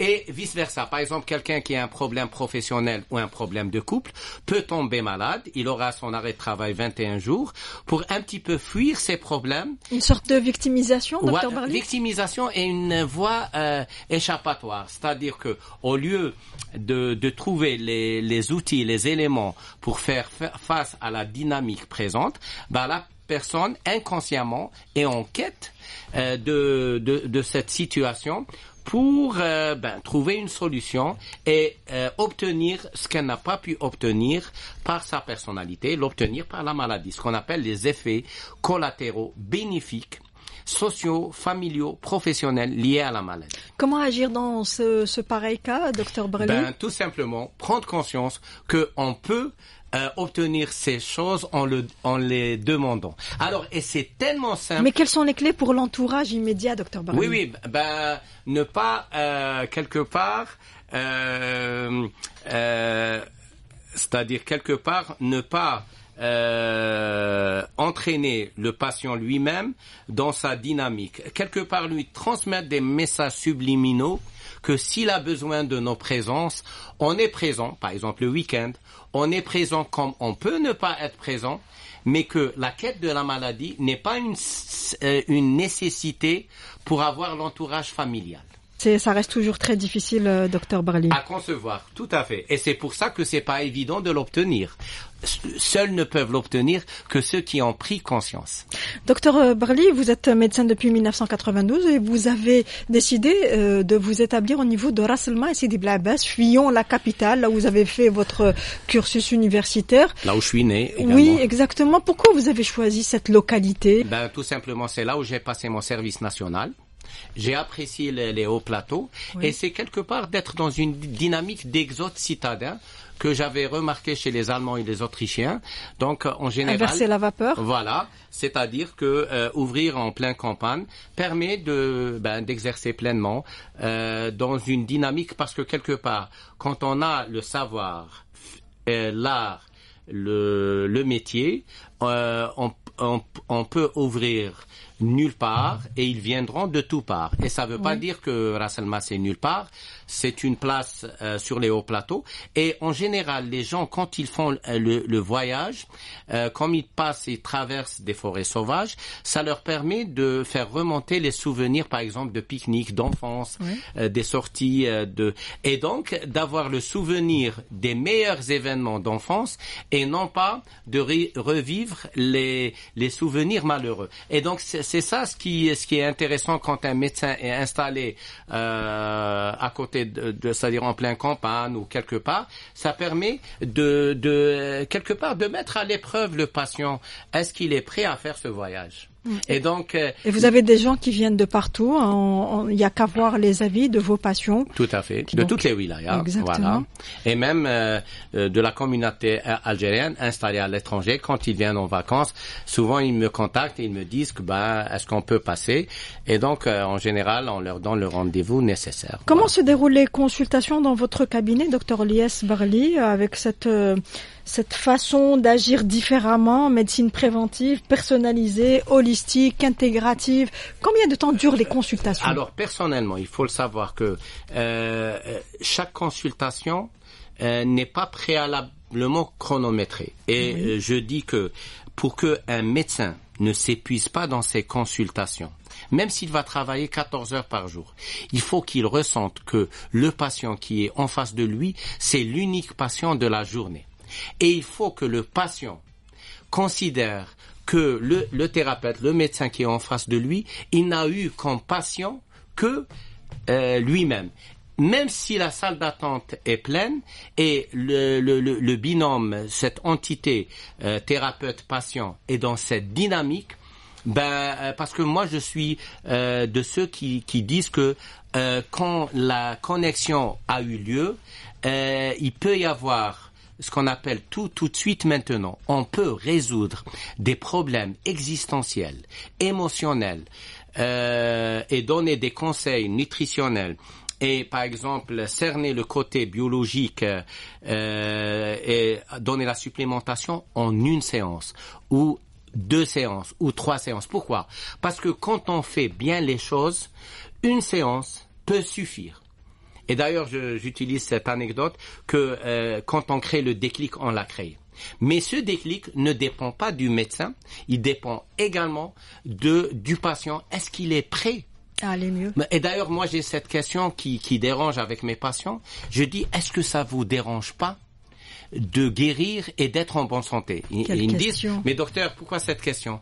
et vice-versa. Par exemple, quelqu'un qui a un problème professionnel ou un problème de couple peut tomber malade, il aura son arrêt de travail 21 jours pour un petit peu fuir ses problèmes. Une sorte de victimisation, docteur Victimisation est une voie euh, échappatoire, c'est-à-dire que au lieu de, de trouver les, les, outils, les éléments pour faire face à la dynamique présente, bah, la personne inconsciemment est en quête euh, de, de, de cette situation pour euh, ben, trouver une solution et euh, obtenir ce qu'elle n'a pas pu obtenir par sa personnalité, l'obtenir par la maladie, ce qu'on appelle les effets collatéraux bénéfiques sociaux, familiaux, professionnels liés à la maladie. Comment agir dans ce, pareil cas, docteur Brelli ben, Tout simplement, prendre conscience qu'on peut euh, obtenir ces choses en, le, en les demandant. Alors, et c'est tellement simple. Mais quelles sont les clés pour l'entourage immédiat, docteur Barry Oui, oui, ben, ne pas, euh, quelque part, euh, c'est-à-dire quelque part, ne pas euh, entraîner le patient lui-même dans sa dynamique. Quelque part, lui transmettre des messages subliminaux que s'il a besoin de nos présences, on est présent, par exemple le week-end, on est présent comme on peut ne pas être présent, mais que la quête de la maladie n'est pas une, euh, une nécessité pour avoir l'entourage familial ça reste toujours très difficile, euh, docteur Berli. À concevoir, tout à fait. Et c'est pour ça que c'est pas évident de l'obtenir seuls ne peuvent l'obtenir que ceux qui ont pris conscience. Docteur euh, Barli, vous êtes médecin depuis 1992 et vous avez décidé euh, de vous établir au niveau de Rasselma et Sidi Blabas, Fuyons la capitale, là où vous avez fait votre cursus universitaire. Là où je suis né. Oui, exactement. Pourquoi vous avez choisi cette localité ben, Tout simplement, c'est là où j'ai passé mon service national. J'ai apprécié les, hauts plateaux et c'est quelque part d'être dans une dynamique d'exode citadin que j'avais remarqué chez les Allemands et les Autrichiens. Donc, euh, en général... Inverser la vapeur. Voilà. C'est-à-dire que euh, ouvrir en plein campagne permet de ben, d'exercer pleinement euh, dans une dynamique parce que quelque part, quand on a le savoir, euh, l'art, le, le métier, on, on, on, peut ouvrir nulle part et ils viendront de tout part. Et ça ne veut pas dire que Ras c'est nulle part. C'est une place euh, sur les hauts plateaux. Et en général, les gens, quand ils font euh, le, voyage, quand euh, comme ils passent et traversent des forêts sauvages, ça leur permet de faire remonter les souvenirs, par exemple, de pique-niques, d'enfance, des sorties. de... Et donc, d'avoir le souvenir des meilleurs événements d'enfance et non pas de revivre les, les souvenirs malheureux. Et donc, c'est c'est ça ce qui, est intéressant quand un médecin est installé euh, à côté de, c'est-à-dire en plein campagne ou quelque part, ça permet de, de quelque part de mettre à l'épreuve le patient. Est-ce qu'il est prêt à faire ce voyage Mm. Et donc. Euh, et vous avez des gens qui viennent de partout. Hein, il n'y a qu'à voir les avis de vos patients. Tout à fait. De toutes les wilayas. Exactement. Voilà. Et même euh, euh, de la communauté algérienne installée à l'étranger, quand ils viennent en vacances, souvent ils me contactent et ils me disent que ben est-ce qu'on peut passer. Et donc en général, on leur donne le rendez-vous nécessaire. Comment se déroulent les consultations dans votre cabinet, docteur Lies Barli, avec cette cette façon d'agir différemment, médecine préventive, personnalisée, holistique, intégrative. Combien de temps durent les consultations Alors personnellement, il faut le savoir que euh, euh, chaque consultation euh, n'est pas préalablement chronométrée. Et je dis que pour que un médecin ne s'épuise pas dans ses consultations, même s'il va travailler 14 heures par jour. Il faut qu'il ressente que le patient qui est en face de lui, c'est l'unique patient de la journée. Et il faut que le patient considère que le, thérapeute, le médecin qui est en face de lui, il n'a eu comme patient que euh, lui-même même si la salle d'attente est pleine et le, binôme, cette entité euh, thérapeute-patient est dans cette dynamique, ben, euh, parce que moi je suis de ceux qui disent que quand la connexion a eu lieu, il peut y avoir ce qu'on appelle tout tout de suite maintenant. On peut résoudre des problèmes existentiels, émotionnels, euh, et donner des conseils nutritionnels et par exemple cerner le côté biologique euh, et donner la supplémentation en une séance ou deux séances ou trois séances. Pourquoi Parce que quand on fait bien les choses, une séance peut suffire. Et d'ailleurs, j'utilise cette anecdote que euh, quand on crée le déclic, on l'a créé. Mais ce déclic ne dépend pas du médecin, il dépend également de du patient. Est-ce qu'il est prêt à ah, aller mieux Et d'ailleurs, moi, j'ai cette question qui, qui dérange avec mes patients. Je dis, est-ce que ça vous dérange pas de guérir et d'être en bonne santé. ils me disent, mais docteur, pourquoi cette question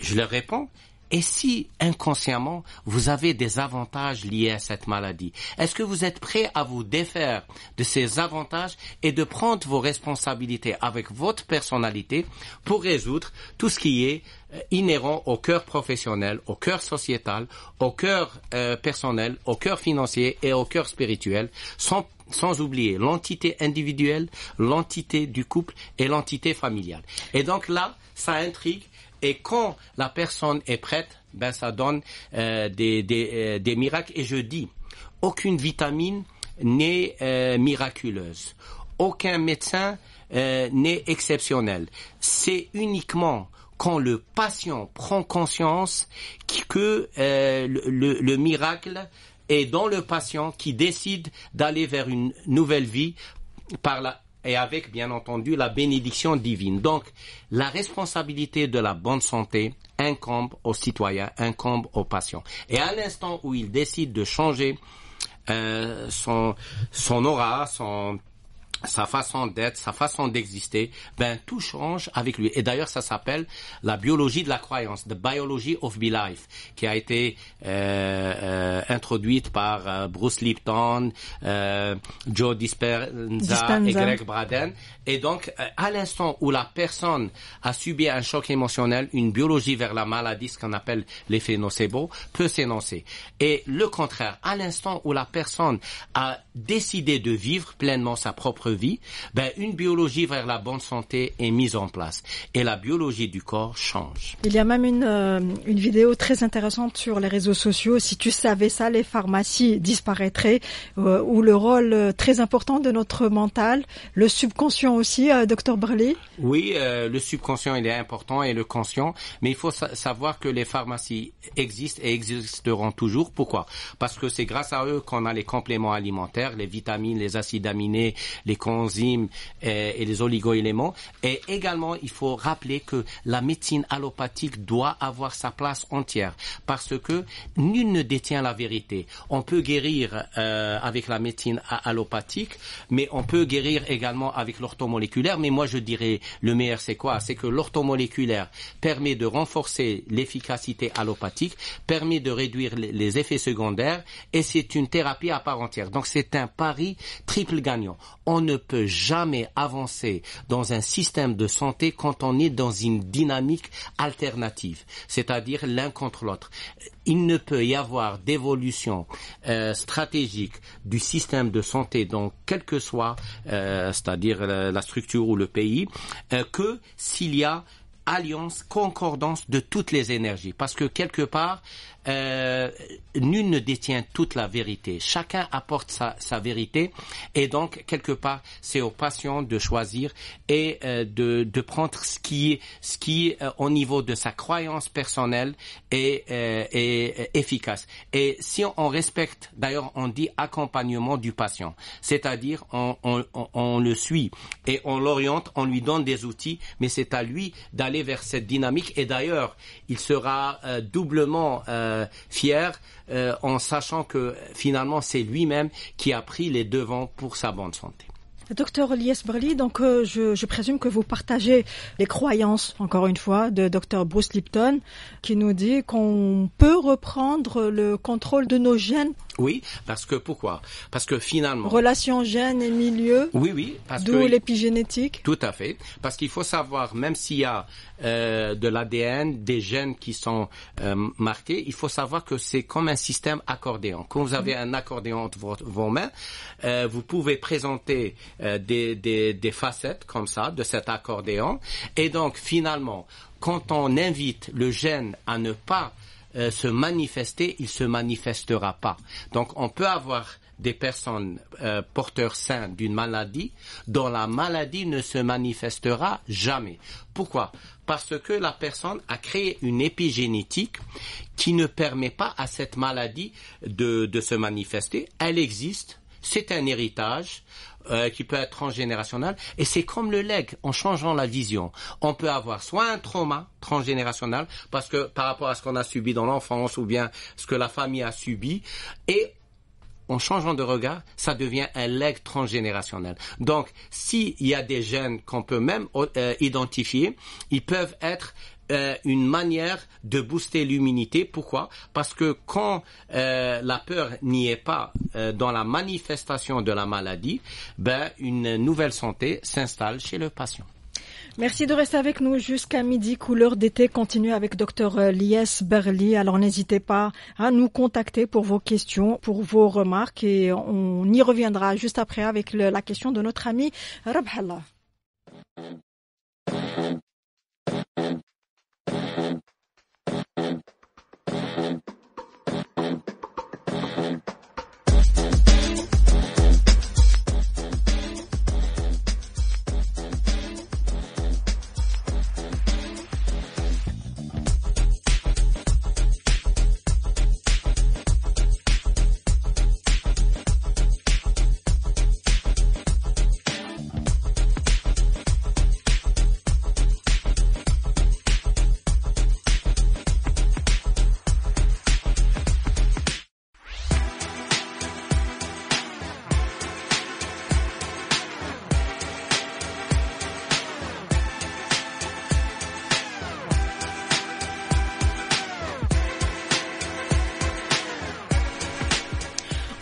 Je leur réponds, et si inconsciemment, vous avez des avantages liés à cette maladie, est-ce que vous êtes prêt à vous défaire de ces avantages et de prendre vos responsabilités avec votre personnalité pour résoudre tout ce qui est euh, inhérent au cœur professionnel, au cœur sociétal, au cœur euh, personnel, au cœur financier et au cœur spirituel, sans, sans oublier l'entité individuelle, l'entité du couple et l'entité familiale. Et donc là, ça intrigue et quand la personne est prête, ben ça donne euh, des, euh, des, miracles. Et je dis, aucune vitamine n'est euh, miraculeuse. Aucun médecin n'est exceptionnel. C'est uniquement quand le patient prend conscience que le, le miracle est dans le patient qui décide d'aller vers une nouvelle vie par la et avec bien entendu la bénédiction divine. Donc la responsabilité de la bonne santé incombe aux citoyens, incombe aux patients. Et à l'instant où il décide de changer euh, son, son aura, son, sa façon d'être, sa façon d'exister, ben tout change avec lui. Et d'ailleurs, ça s'appelle la biologie de la croyance, the biology of belief, qui a été euh, euh, introduite par euh, Bruce Lipton, Joe Dispenza, et Greg Braden. Et donc, à l'instant où la personne a subi un choc émotionnel, une biologie vers la maladie, ce qu'on appelle l'effet nocebo, peut s'énoncer. Et le contraire, à l'instant où la personne a décider de vivre pleinement sa propre vie, ben une biologie vers la bonne santé est mise en place et la biologie du corps change. Il y a même une, euh, une vidéo très intéressante sur les réseaux sociaux. Si tu savais ça, les pharmacies disparaîtraient euh, ou le rôle euh, très important de notre mental, le subconscient aussi, docteur Burley. Oui, le subconscient il est important et le conscient, mais il faut savoir que les pharmacies existent et existeront toujours. Pourquoi Parce que c'est grâce à eux qu'on a les compléments alimentaires les vitamines, les acides aminés, les coenzymes eh, et, les oligoéléments. Et également, il faut rappeler que la médecine allopathique doit avoir sa place entière parce que nul ne détient la vérité. On peut guérir euh, avec la médecine allopathique, mais on peut guérir également avec l'orthomoléculaire. Mais moi, je dirais, le meilleur, c'est quoi C'est que l'orthomoléculaire permet de renforcer l'efficacité allopathique, permet de réduire les effets secondaires, et c'est une thérapie à part entière. Donc, c'est un pari triple gagnant. On ne peut jamais avancer dans un système de santé quand on est dans une dynamique alternative, c'est-à-dire l'un contre l'autre. Il ne peut y avoir d'évolution euh, stratégique du système de santé donc quel que soit, euh, c'est-à-dire euh, la, structure ou le pays, que s'il y a alliance, concordance de toutes les énergies. Parce que quelque part, euh, nul ne détient toute la vérité. Chacun apporte sa, vérité et donc quelque part c'est au patient de choisir et euh, de, prendre ce qui est ce qui euh, au niveau de sa croyance personnelle est, efficace. Et si on respecte, d'ailleurs on dit accompagnement du patient, c'est-à-dire on, le suit et on l'oriente, on lui donne des outils, mais c'est à lui d'aller vers cette dynamique. Et d'ailleurs il sera doublement euh, fier euh, en sachant que finalement c'est lui-même qui a pris les devants pour sa bonne santé. Docteur Lies berli donc euh, je, je, présume que vous partagez les croyances, encore une fois, de docteur Bruce Lipton, qui nous dit qu'on peut reprendre le contrôle de nos gènes. Oui, parce que pourquoi Parce que finalement. Relation gènes et milieu. Oui, oui. D'où l'épigénétique. Tout à fait. Parce qu'il faut savoir, même s'il y a euh, de l'ADN, des gènes qui sont euh, marqués, il faut savoir que c'est comme un système accordéon. Quand vous avez mm. un accordéon entre vos, vos mains, euh, vous pouvez présenter euh, des, des, facettes comme ça de cet accordéon. Et donc finalement, quand on invite le gène à ne pas euh, se manifester, il se manifestera pas. Donc on peut avoir des personnes euh, porteurs sains d'une maladie dont la maladie ne se manifestera jamais. Pourquoi Parce que la personne a créé une épigénétique qui ne permet pas à cette maladie de, de se manifester. Elle existe, c'est un héritage. Euh, qui peut être transgénérationnel. Et c'est comme le leg, en changeant la vision. On peut avoir soit un trauma transgénérationnel, parce que par rapport à ce qu'on a subi dans l'enfance ou bien ce que la famille a subi, et en changeant de regard, ça devient un leg transgénérationnel. Donc, s'il y a des gènes qu'on peut même euh, identifier, ils peuvent être euh, une manière de booster l'immunité. Pourquoi Parce que quand euh, la peur n'y est pas euh, dans la manifestation de la maladie, ben, une nouvelle santé s'installe chez le patient. Merci de rester avec nous jusqu'à midi. Couleur d'été continue avec Dr Lies Berli. Alors n'hésitez pas à nous contacter pour vos questions, pour vos remarques et on y reviendra juste après avec la question de notre ami Rabhallah. Thank mm-hmm. you. Mm-hmm. Mm-hmm.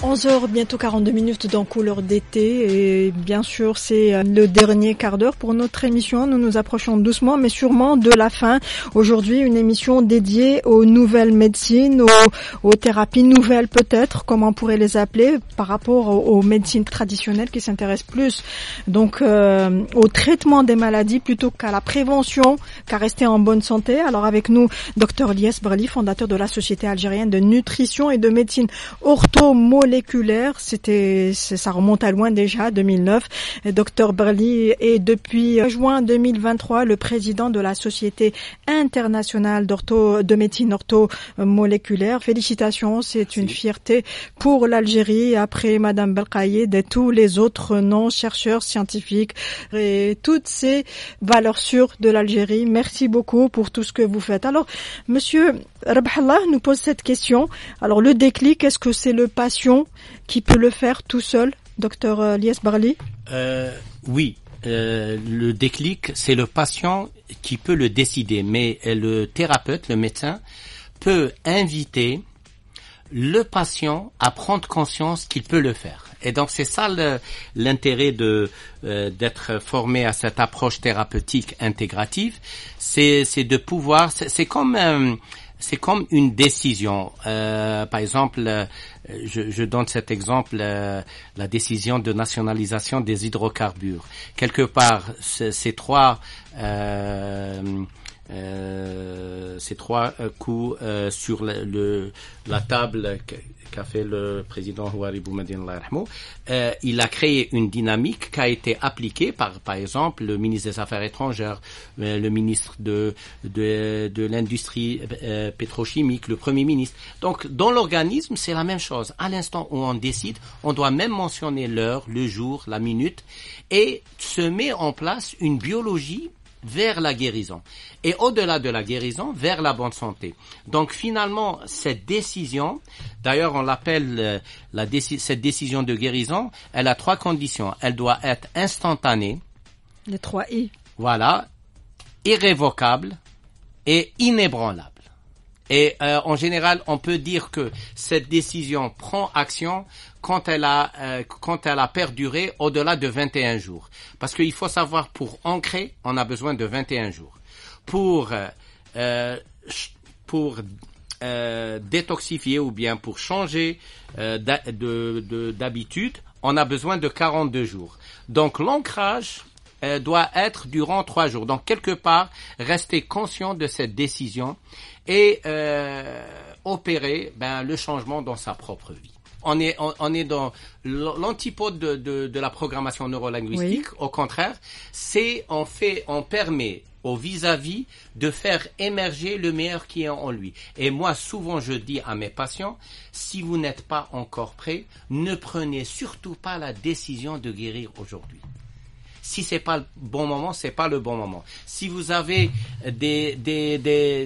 11h, bientôt 42 minutes dans Couleur d'été. Et bien sûr, c'est euh, le dernier quart d'heure pour notre émission. Nous nous approchons doucement, mais sûrement de la fin. Aujourd'hui, une émission dédiée aux nouvelles médecines, aux, thérapies nouvelles peut-être, comme on pourrait les appeler, par rapport aux, médecines traditionnelles qui s'intéressent plus donc euh, au traitement des maladies plutôt qu'à la prévention, qu'à rester en bonne santé. Alors avec nous, docteur Lies Brely, fondateur de la Société algérienne de nutrition et de médecine orthomolée moléculaire, c'était, ça remonte à loin déjà, 2009. Docteur Berli est depuis juin 2023 le président de la Société internationale d'ortho, de médecine orthomoléculaire. Félicitations, c'est une fierté pour l'Algérie après Madame Belkaïe, et tous les autres non chercheurs scientifiques et toutes ces valeurs sûres de l'Algérie. Merci beaucoup pour tout ce que vous faites. Alors, monsieur, Rabhallah nous pose cette question. Alors le déclic, est-ce que c'est le patient qui peut le faire tout seul, docteur euh, Lies Barli euh, Oui, euh, le déclic, c'est le patient qui peut le décider, mais le thérapeute, le médecin, peut inviter le patient à prendre conscience qu'il peut le faire. Et donc c'est ça l'intérêt de d'être formé à cette approche thérapeutique intégrative, c'est de pouvoir, c'est comme c'est comme une décision. Euh, par exemple, euh, je, donne cet exemple, euh, la décision de nationalisation des hydrocarbures. Quelque part, ces trois ces trois coups sur le, la table qu'a fait le président Houari Boumedine euh, il a créé une dynamique qui a été appliquée par, par exemple, le ministre des Affaires étrangères, euh, le ministre de, de, l'industrie euh, pétrochimique, le premier ministre. Donc, dans l'organisme, c'est la même chose. À l'instant où on décide, on doit même mentionner l'heure, le jour, la minute, et se met en place une biologie vers la guérison et au-delà de la guérison, vers la bonne santé. Donc finalement, cette décision, d'ailleurs on l'appelle euh, la cette décision de guérison, elle a trois conditions. Elle doit être instantanée. Les trois I. Voilà. Irrévocable et inébranlable. Et euh, en général, on peut dire que cette décision prend action quand elle a, euh, quand elle a perduré au-delà de 21 jours. Parce qu'il faut savoir, pour ancrer, on a besoin de 21 jours. Pour, euh, euh pour euh, détoxifier ou bien pour changer euh, d'habitude, on a besoin de 42 jours. Donc l'ancrage doit être durant trois jours. Donc quelque part, rester conscient de cette décision et opérer ben, le changement dans sa propre vie on est, on, est dans l'antipode de, la programmation neurolinguistique. linguistique Au contraire, c'est on fait, on permet au vis-à-vis de faire émerger le meilleur qui est en lui. Et moi, souvent, je dis à mes patients, si vous n'êtes pas encore prêt, ne prenez surtout pas la décision de guérir aujourd'hui. Si c'est pas le bon moment, c'est pas le bon moment. Si vous avez des,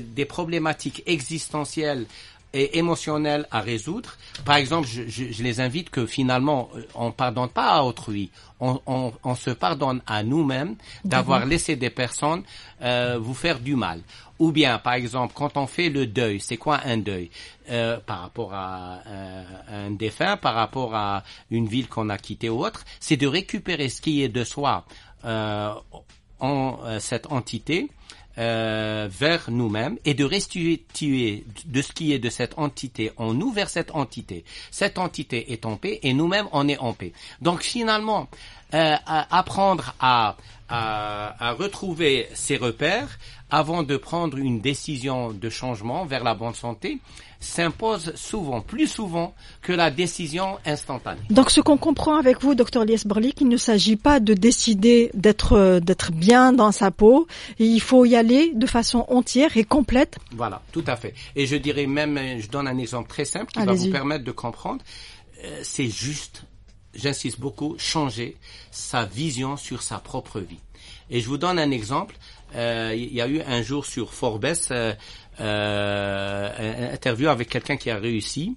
des problématiques existentielles, et émotionnelles à résoudre. Par exemple, je, je, je, les invite que finalement, euh, on pardonne pas à autrui, on, on, on se pardonne à nous-mêmes d'avoir mhm. laissé des personnes euh, vous faire du mal. Ou bien, par exemple, quand on fait le deuil, c'est quoi un deuil euh, par rapport à euh, un défunt, par rapport à une ville qu'on a quittée ou autre, c'est de récupérer ce qui est de soi euh, en euh, cette entité euh, vers nous-mêmes et de restituer de ce qui est de cette entité en nous vers cette entité. Cette entité est en paix et nous-mêmes on est en paix. Donc finalement, euh, apprendre à, à retrouver ses repères avant de prendre une décision de changement vers la bonne santé, s'impose souvent, plus souvent que la décision instantanée. Donc ce qu'on comprend avec vous, docteur Lies c'est il ne s'agit pas de décider d'être d'être bien dans sa peau. Il faut y aller de façon entière et complète. Voilà, tout à fait. Et je dirais même, je donne un exemple très simple qui va vous permettre de comprendre. Euh, c'est juste, j'insiste beaucoup, changer sa vision sur sa propre vie. Et je vous donne un exemple. Euh, il y a eu un jour sur Forbes euh, euh, interview avec quelqu'un qui a réussi.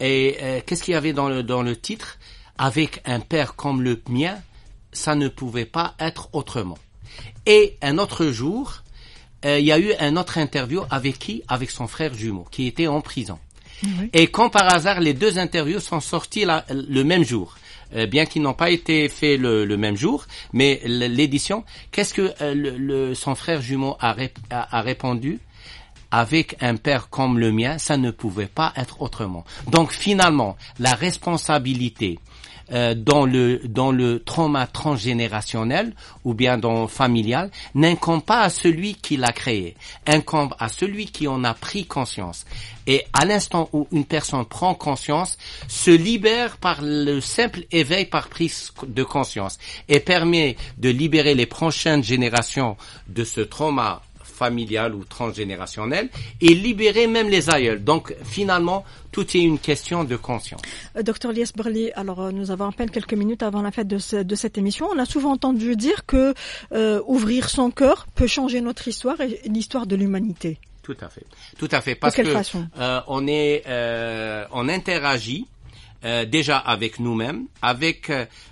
Et euh, qu'est-ce qu'il y avait dans le, dans le titre Avec un père comme le mien, ça ne pouvait pas être autrement. Et un autre jour, euh, il y a eu un autre interview avec qui Avec son frère jumeau, qui était en prison. Et quand par hasard, les deux interviews sont sorties le même jour euh, bien qu'ils n'ont pas été faits le, même jour, mais l'édition, qu'est-ce que le, son frère jumeau a, a répondu avec un père comme le mien, ça ne pouvait pas être autrement. Donc finalement, la responsabilité euh, dans le dans le trauma transgénérationnel ou bien dans familial n'incombe pas à celui qui l'a créé, incombe à celui qui en a pris conscience. Et à l'instant où une personne prend conscience, se libère par le simple éveil par prise de conscience et permet de libérer les prochaines générations de ce trauma familiale ou transgénérationnelle et libérer même les aïeuls. Donc finalement, tout est une question de conscience. Euh, docteur Lies Burley, alors euh, nous avons à peine quelques minutes avant la fête de, cette émission. On a souvent entendu dire que euh, ouvrir son cœur peut changer notre histoire et l'histoire de l'humanité. Tout à fait. Tout à fait. Parce que, euh, on est, on interagit déjà avec nous-mêmes, avec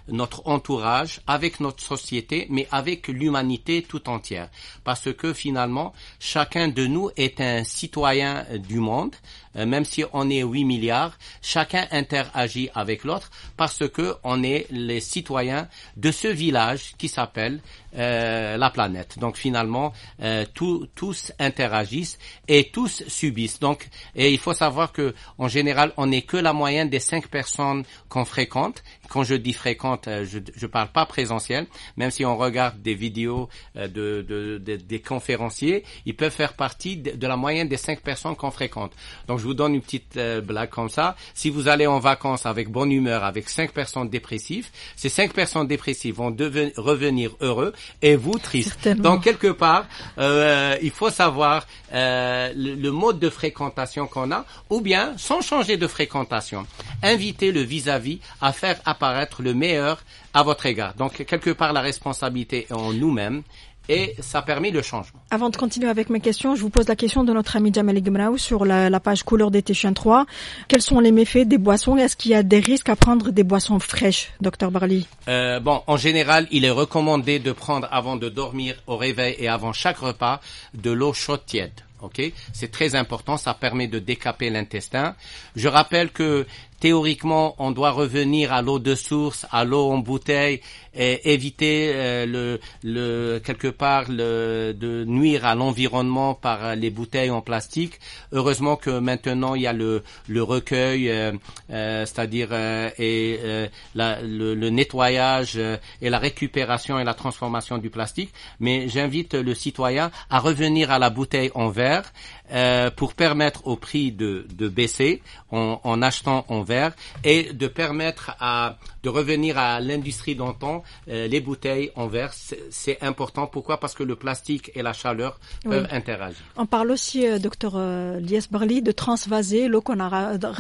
notre entourage, avec notre société, mais avec l'humanité tout entière. Parce que finalement, chacun de nous est un citoyen du monde, euh, même si on est 8 milliards, chacun interagit avec l'autre parce que on est les citoyens de ce village qui s'appelle euh, la planète. Donc finalement, euh, tous interagissent et tous subissent. Donc, et il faut savoir que en général, on n'est que la moyenne des cinq personnes qu'on fréquente. Quand je dis fréquente euh, je ne parle pas présentiel, même si on regarde des vidéos euh, de, de, des conférenciers, ils peuvent faire partie de, la moyenne des cinq personnes qu'on fréquente. Donc, je vous donne une petite euh, blague comme ça. Si vous allez en vacances avec bonne humeur, avec cinq personnes dépressives, ces cinq personnes dépressives vont revenir heureux et vous tristes. Donc, quelque part, il faut savoir le, mode de fréquentation qu'on a, ou bien, sans changer de fréquentation, inviter le vis -à, -vis à faire apparaître le meilleur à votre égard. Donc, quelque part, la responsabilité est en nous-mêmes et ça permet le changement. Avant de continuer avec mes questions, je vous pose la question de notre ami Jamel Gemraou sur la, page couleur des Téchins 3. Quels sont les méfaits des boissons Est-ce qu'il y a des risques à prendre des boissons fraîches, docteur Barli euh, Bon, en général, il est recommandé de prendre avant de dormir, au réveil et avant chaque repas, de l'eau chaude tiède. Ok, c'est très important. Ça permet de décaper l'intestin. Je rappelle que théoriquement, on doit revenir à l'eau de source, à l'eau en bouteille, et éviter euh, le, quelque part de nuire à l'environnement par les bouteilles en plastique. Heureusement que maintenant il y a le, recueil, euh, euh, c'est-à-dire et le, nettoyage et la récupération et la transformation du plastique. Mais j'invite le citoyen à revenir à la bouteille en verre euh, pour permettre au prix de, de baisser en, en achetant en verre et de permettre à de revenir à l'industrie d'antan, euh, les bouteilles en verre, c'est important. Pourquoi Parce que le plastique et la chaleur peuvent interagir. On parle aussi, euh, docteur euh, Berli, de transvaser l'eau qu'on a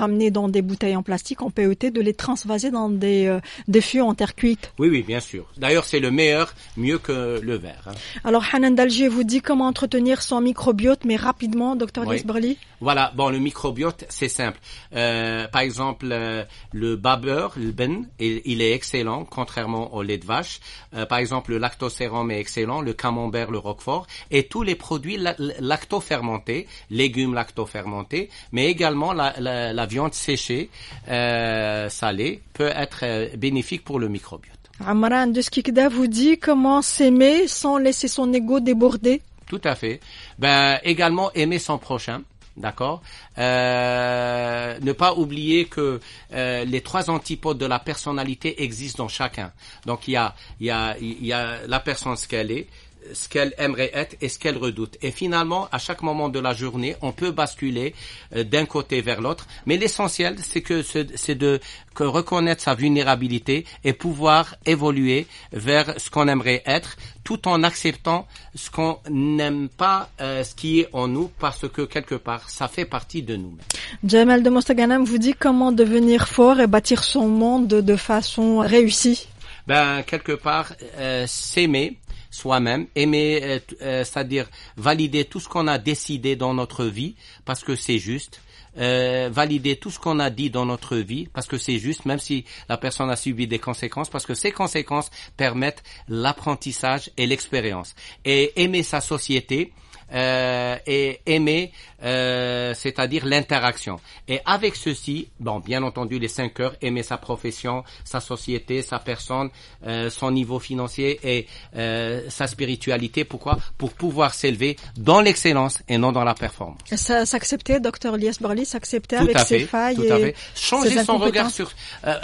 ramenée dans des bouteilles en plastique en PET, de les transvaser dans des, des fûts en terre cuite. Oui, oui, bien sûr. D'ailleurs, c'est le meilleur, mieux que le verre. Hein. Alors, Hanan Dalgier vous dit comment entretenir son microbiote, mais rapidement, docteur oui. Berli voilà, bon, le microbiote, c'est simple. Euh, par exemple, euh, le babeur, le ben, il, est excellent, contrairement au lait de vache. Euh, par exemple, le lactosérum est excellent, le camembert, le roquefort, et tous les produits lacto lactofermentés, légumes lactofermentés, mais également la, la, la viande séchée, euh, salée, peut être euh, bénéfique pour le microbiote. Amran de Skikda vous dit comment s'aimer sans laisser son ego déborder. Tout à fait. Ben, également aimer son prochain. D'accord euh, Ne pas oublier que euh, les trois antipodes de la personnalité existent dans chacun. Donc il y a, y a, il y a la personne ce qu'elle est, ce qu'elle aimerait être et ce qu'elle redoute. Et finalement, à chaque moment de la journée, on peut basculer euh, d'un côté vers l'autre. Mais l'essentiel, c'est que c'est de que reconnaître sa vulnérabilité et pouvoir évoluer vers ce qu'on aimerait être, tout en acceptant ce qu'on n'aime pas, euh, ce qui est en nous, parce que quelque part, ça fait partie de nous. Jamal de Mostaganam vous dit comment devenir fort et bâtir son monde de façon réussie. Ben quelque part, euh, s'aimer soi-même, aimer, euh, euh, c'est-à-dire valider tout ce qu'on a décidé dans notre vie parce que c'est juste. Euh, valider tout ce qu'on a dit dans notre vie parce que c'est juste même si la personne a subi des conséquences parce que ces conséquences permettent l'apprentissage et l'expérience et aimer sa société euh, et aimer, euh, c'est-à-dire l'interaction. Et avec ceci, bon, bien entendu, les cinq heures, aimer sa profession, sa société, sa personne, euh, son niveau financier et euh, sa spiritualité. Pourquoi Pour pouvoir s'élever dans l'excellence et non dans la performance. S'accepter, docteur Lies Borli, s'accepter avec ses failles. et Changer son regard sur.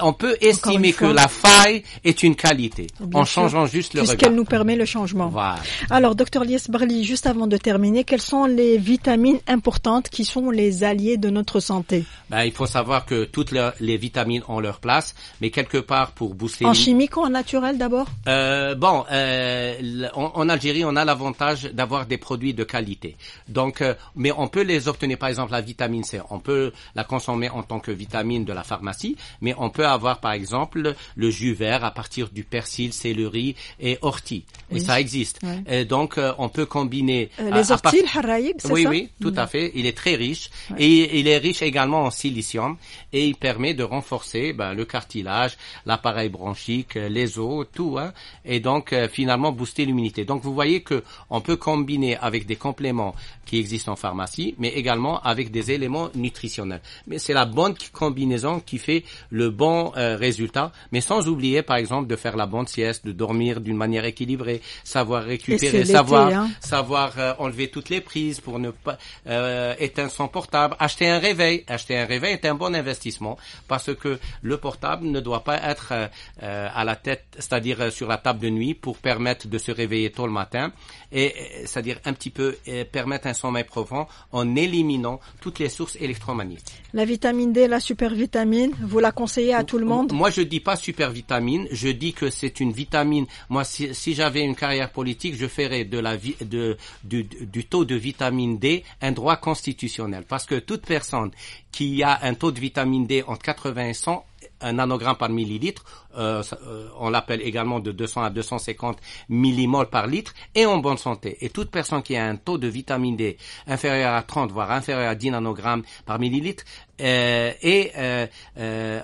on peut estimer que la faille est une qualité en changeant juste le regard. Puisqu'elle nous permet le changement. Voilà. Alors, docteur Lies Borli, juste avant de terminer terminer, quelles sont les vitamines importantes qui sont les alliés de notre santé ben, Il faut savoir que toutes les, vitamines ont leur place, mais quelque part pour booster... En chimique ou en naturel d'abord euh, Bon, euh, en, Algérie, on a l'avantage d'avoir des produits de qualité. Donc, euh, mais on peut les obtenir, par exemple, la vitamine C. On peut la consommer en tant que vitamine de la pharmacie, mais on peut avoir, par exemple, le jus vert à partir du persil, céleri et ortie. Et ça existe. Et donc, euh, on peut combiner les c'est oui, ça Oui, oui, tout à mm. fait. Il est très riche. Et il est riche également en silicium. Et il permet de renforcer ben, le cartilage, l'appareil bronchique, les os, tout. Hein, et donc, euh, finalement, booster l'immunité. Donc, vous voyez que on peut combiner avec des compléments qui existent en pharmacie, mais également avec des éléments nutritionnels. Mais c'est la bonne combinaison qui fait le bon euh, résultat. Mais sans oublier, par exemple, de faire la bonne sieste, de dormir d'une manière équilibrée, savoir récupérer, savoir, hein. savoir euh, enlever toutes les prises, pour ne pas euh, éteindre son portable, acheter un réveil. Acheter un réveil est un bon investissement parce que le portable ne doit pas être euh, euh, à la tête, c'est-à-dire euh, sur la table de nuit pour permettre de se réveiller tôt le matin et c'est-à-dire un petit peu permettre un sommeil profond en éliminant toutes les sources électromagnétiques. La vitamine D, la super vitamine, vous la conseillez à tout le monde Moi, je dis pas super vitamine, je dis que c'est une vitamine. Moi, si, j'avais une carrière politique, je ferais de la de, de, de du taux de vitamine D un droit constitutionnel. Parce que toute personne qui a un taux de vitamine D entre 80 et 100 nanogrammes par millilitre, euh, euh, on l'appelle également de 200 à 250 millimoles par litre, est en bonne santé. Et toute personne qui a un taux de vitamine D inférieur à 30, voire inférieur à 10 nanogrammes par millilitre, est euh, euh,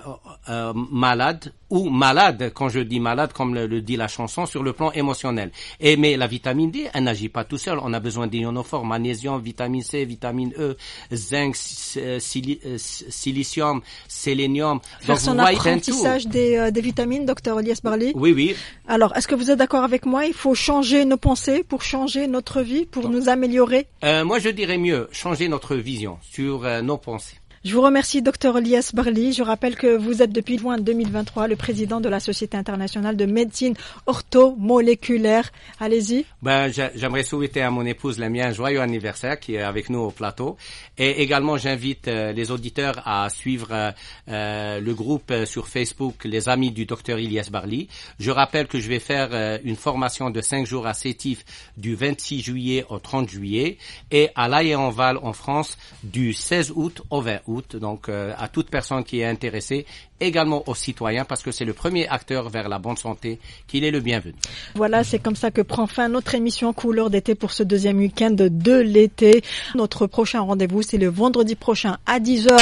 euh, malade ou malade, quand je dis malade, comme le, dit la chanson, sur le plan émotionnel. Et mais la vitamine D, elle n'agit pas tout seul. On a besoin d'ionophores, magnésium, vitamine C, vitamine E, zinc, silicium, sélénium. Faire son apprentissage des, des, vitamines, docteur Elias Barley. Oui, oui. Alors, est-ce que vous êtes d'accord avec moi Il faut changer nos pensées pour changer notre vie, pour oh. nous améliorer. Euh, moi, je dirais mieux, changer notre vision sur nos pensées. Je vous remercie, docteur Elias Barli. Je rappelle que vous êtes depuis juin 2023 le président de la Société internationale de médecine orthomoléculaire. Allez-y. Ben, j'aimerais souhaiter à mon épouse, la mienne, un joyeux anniversaire qui est avec nous au plateau. Et également, j'invite euh, les auditeurs à suivre euh, euh, le groupe sur Facebook Les Amis du docteur Elias Barli. Je rappelle que je vais faire une formation de 5 jours à Sétif du 26 juillet au 30 juillet et à val en France du 16 août au 20 août donc euh, à toute personne qui est intéressée, également aux citoyens, parce que c'est le premier acteur vers la bonne santé qu'il est le bienvenu. Voilà, c'est comme ça que prend fin notre émission Couleur d'été pour ce deuxième week-end de l'été. Notre prochain rendez-vous, c'est le vendredi prochain à 10h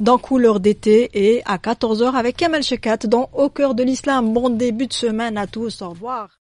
dans Couleur d'été et à 14h avec Kamel Shekat dans Au cœur de l'islam. Bon début de semaine à tous. Au revoir.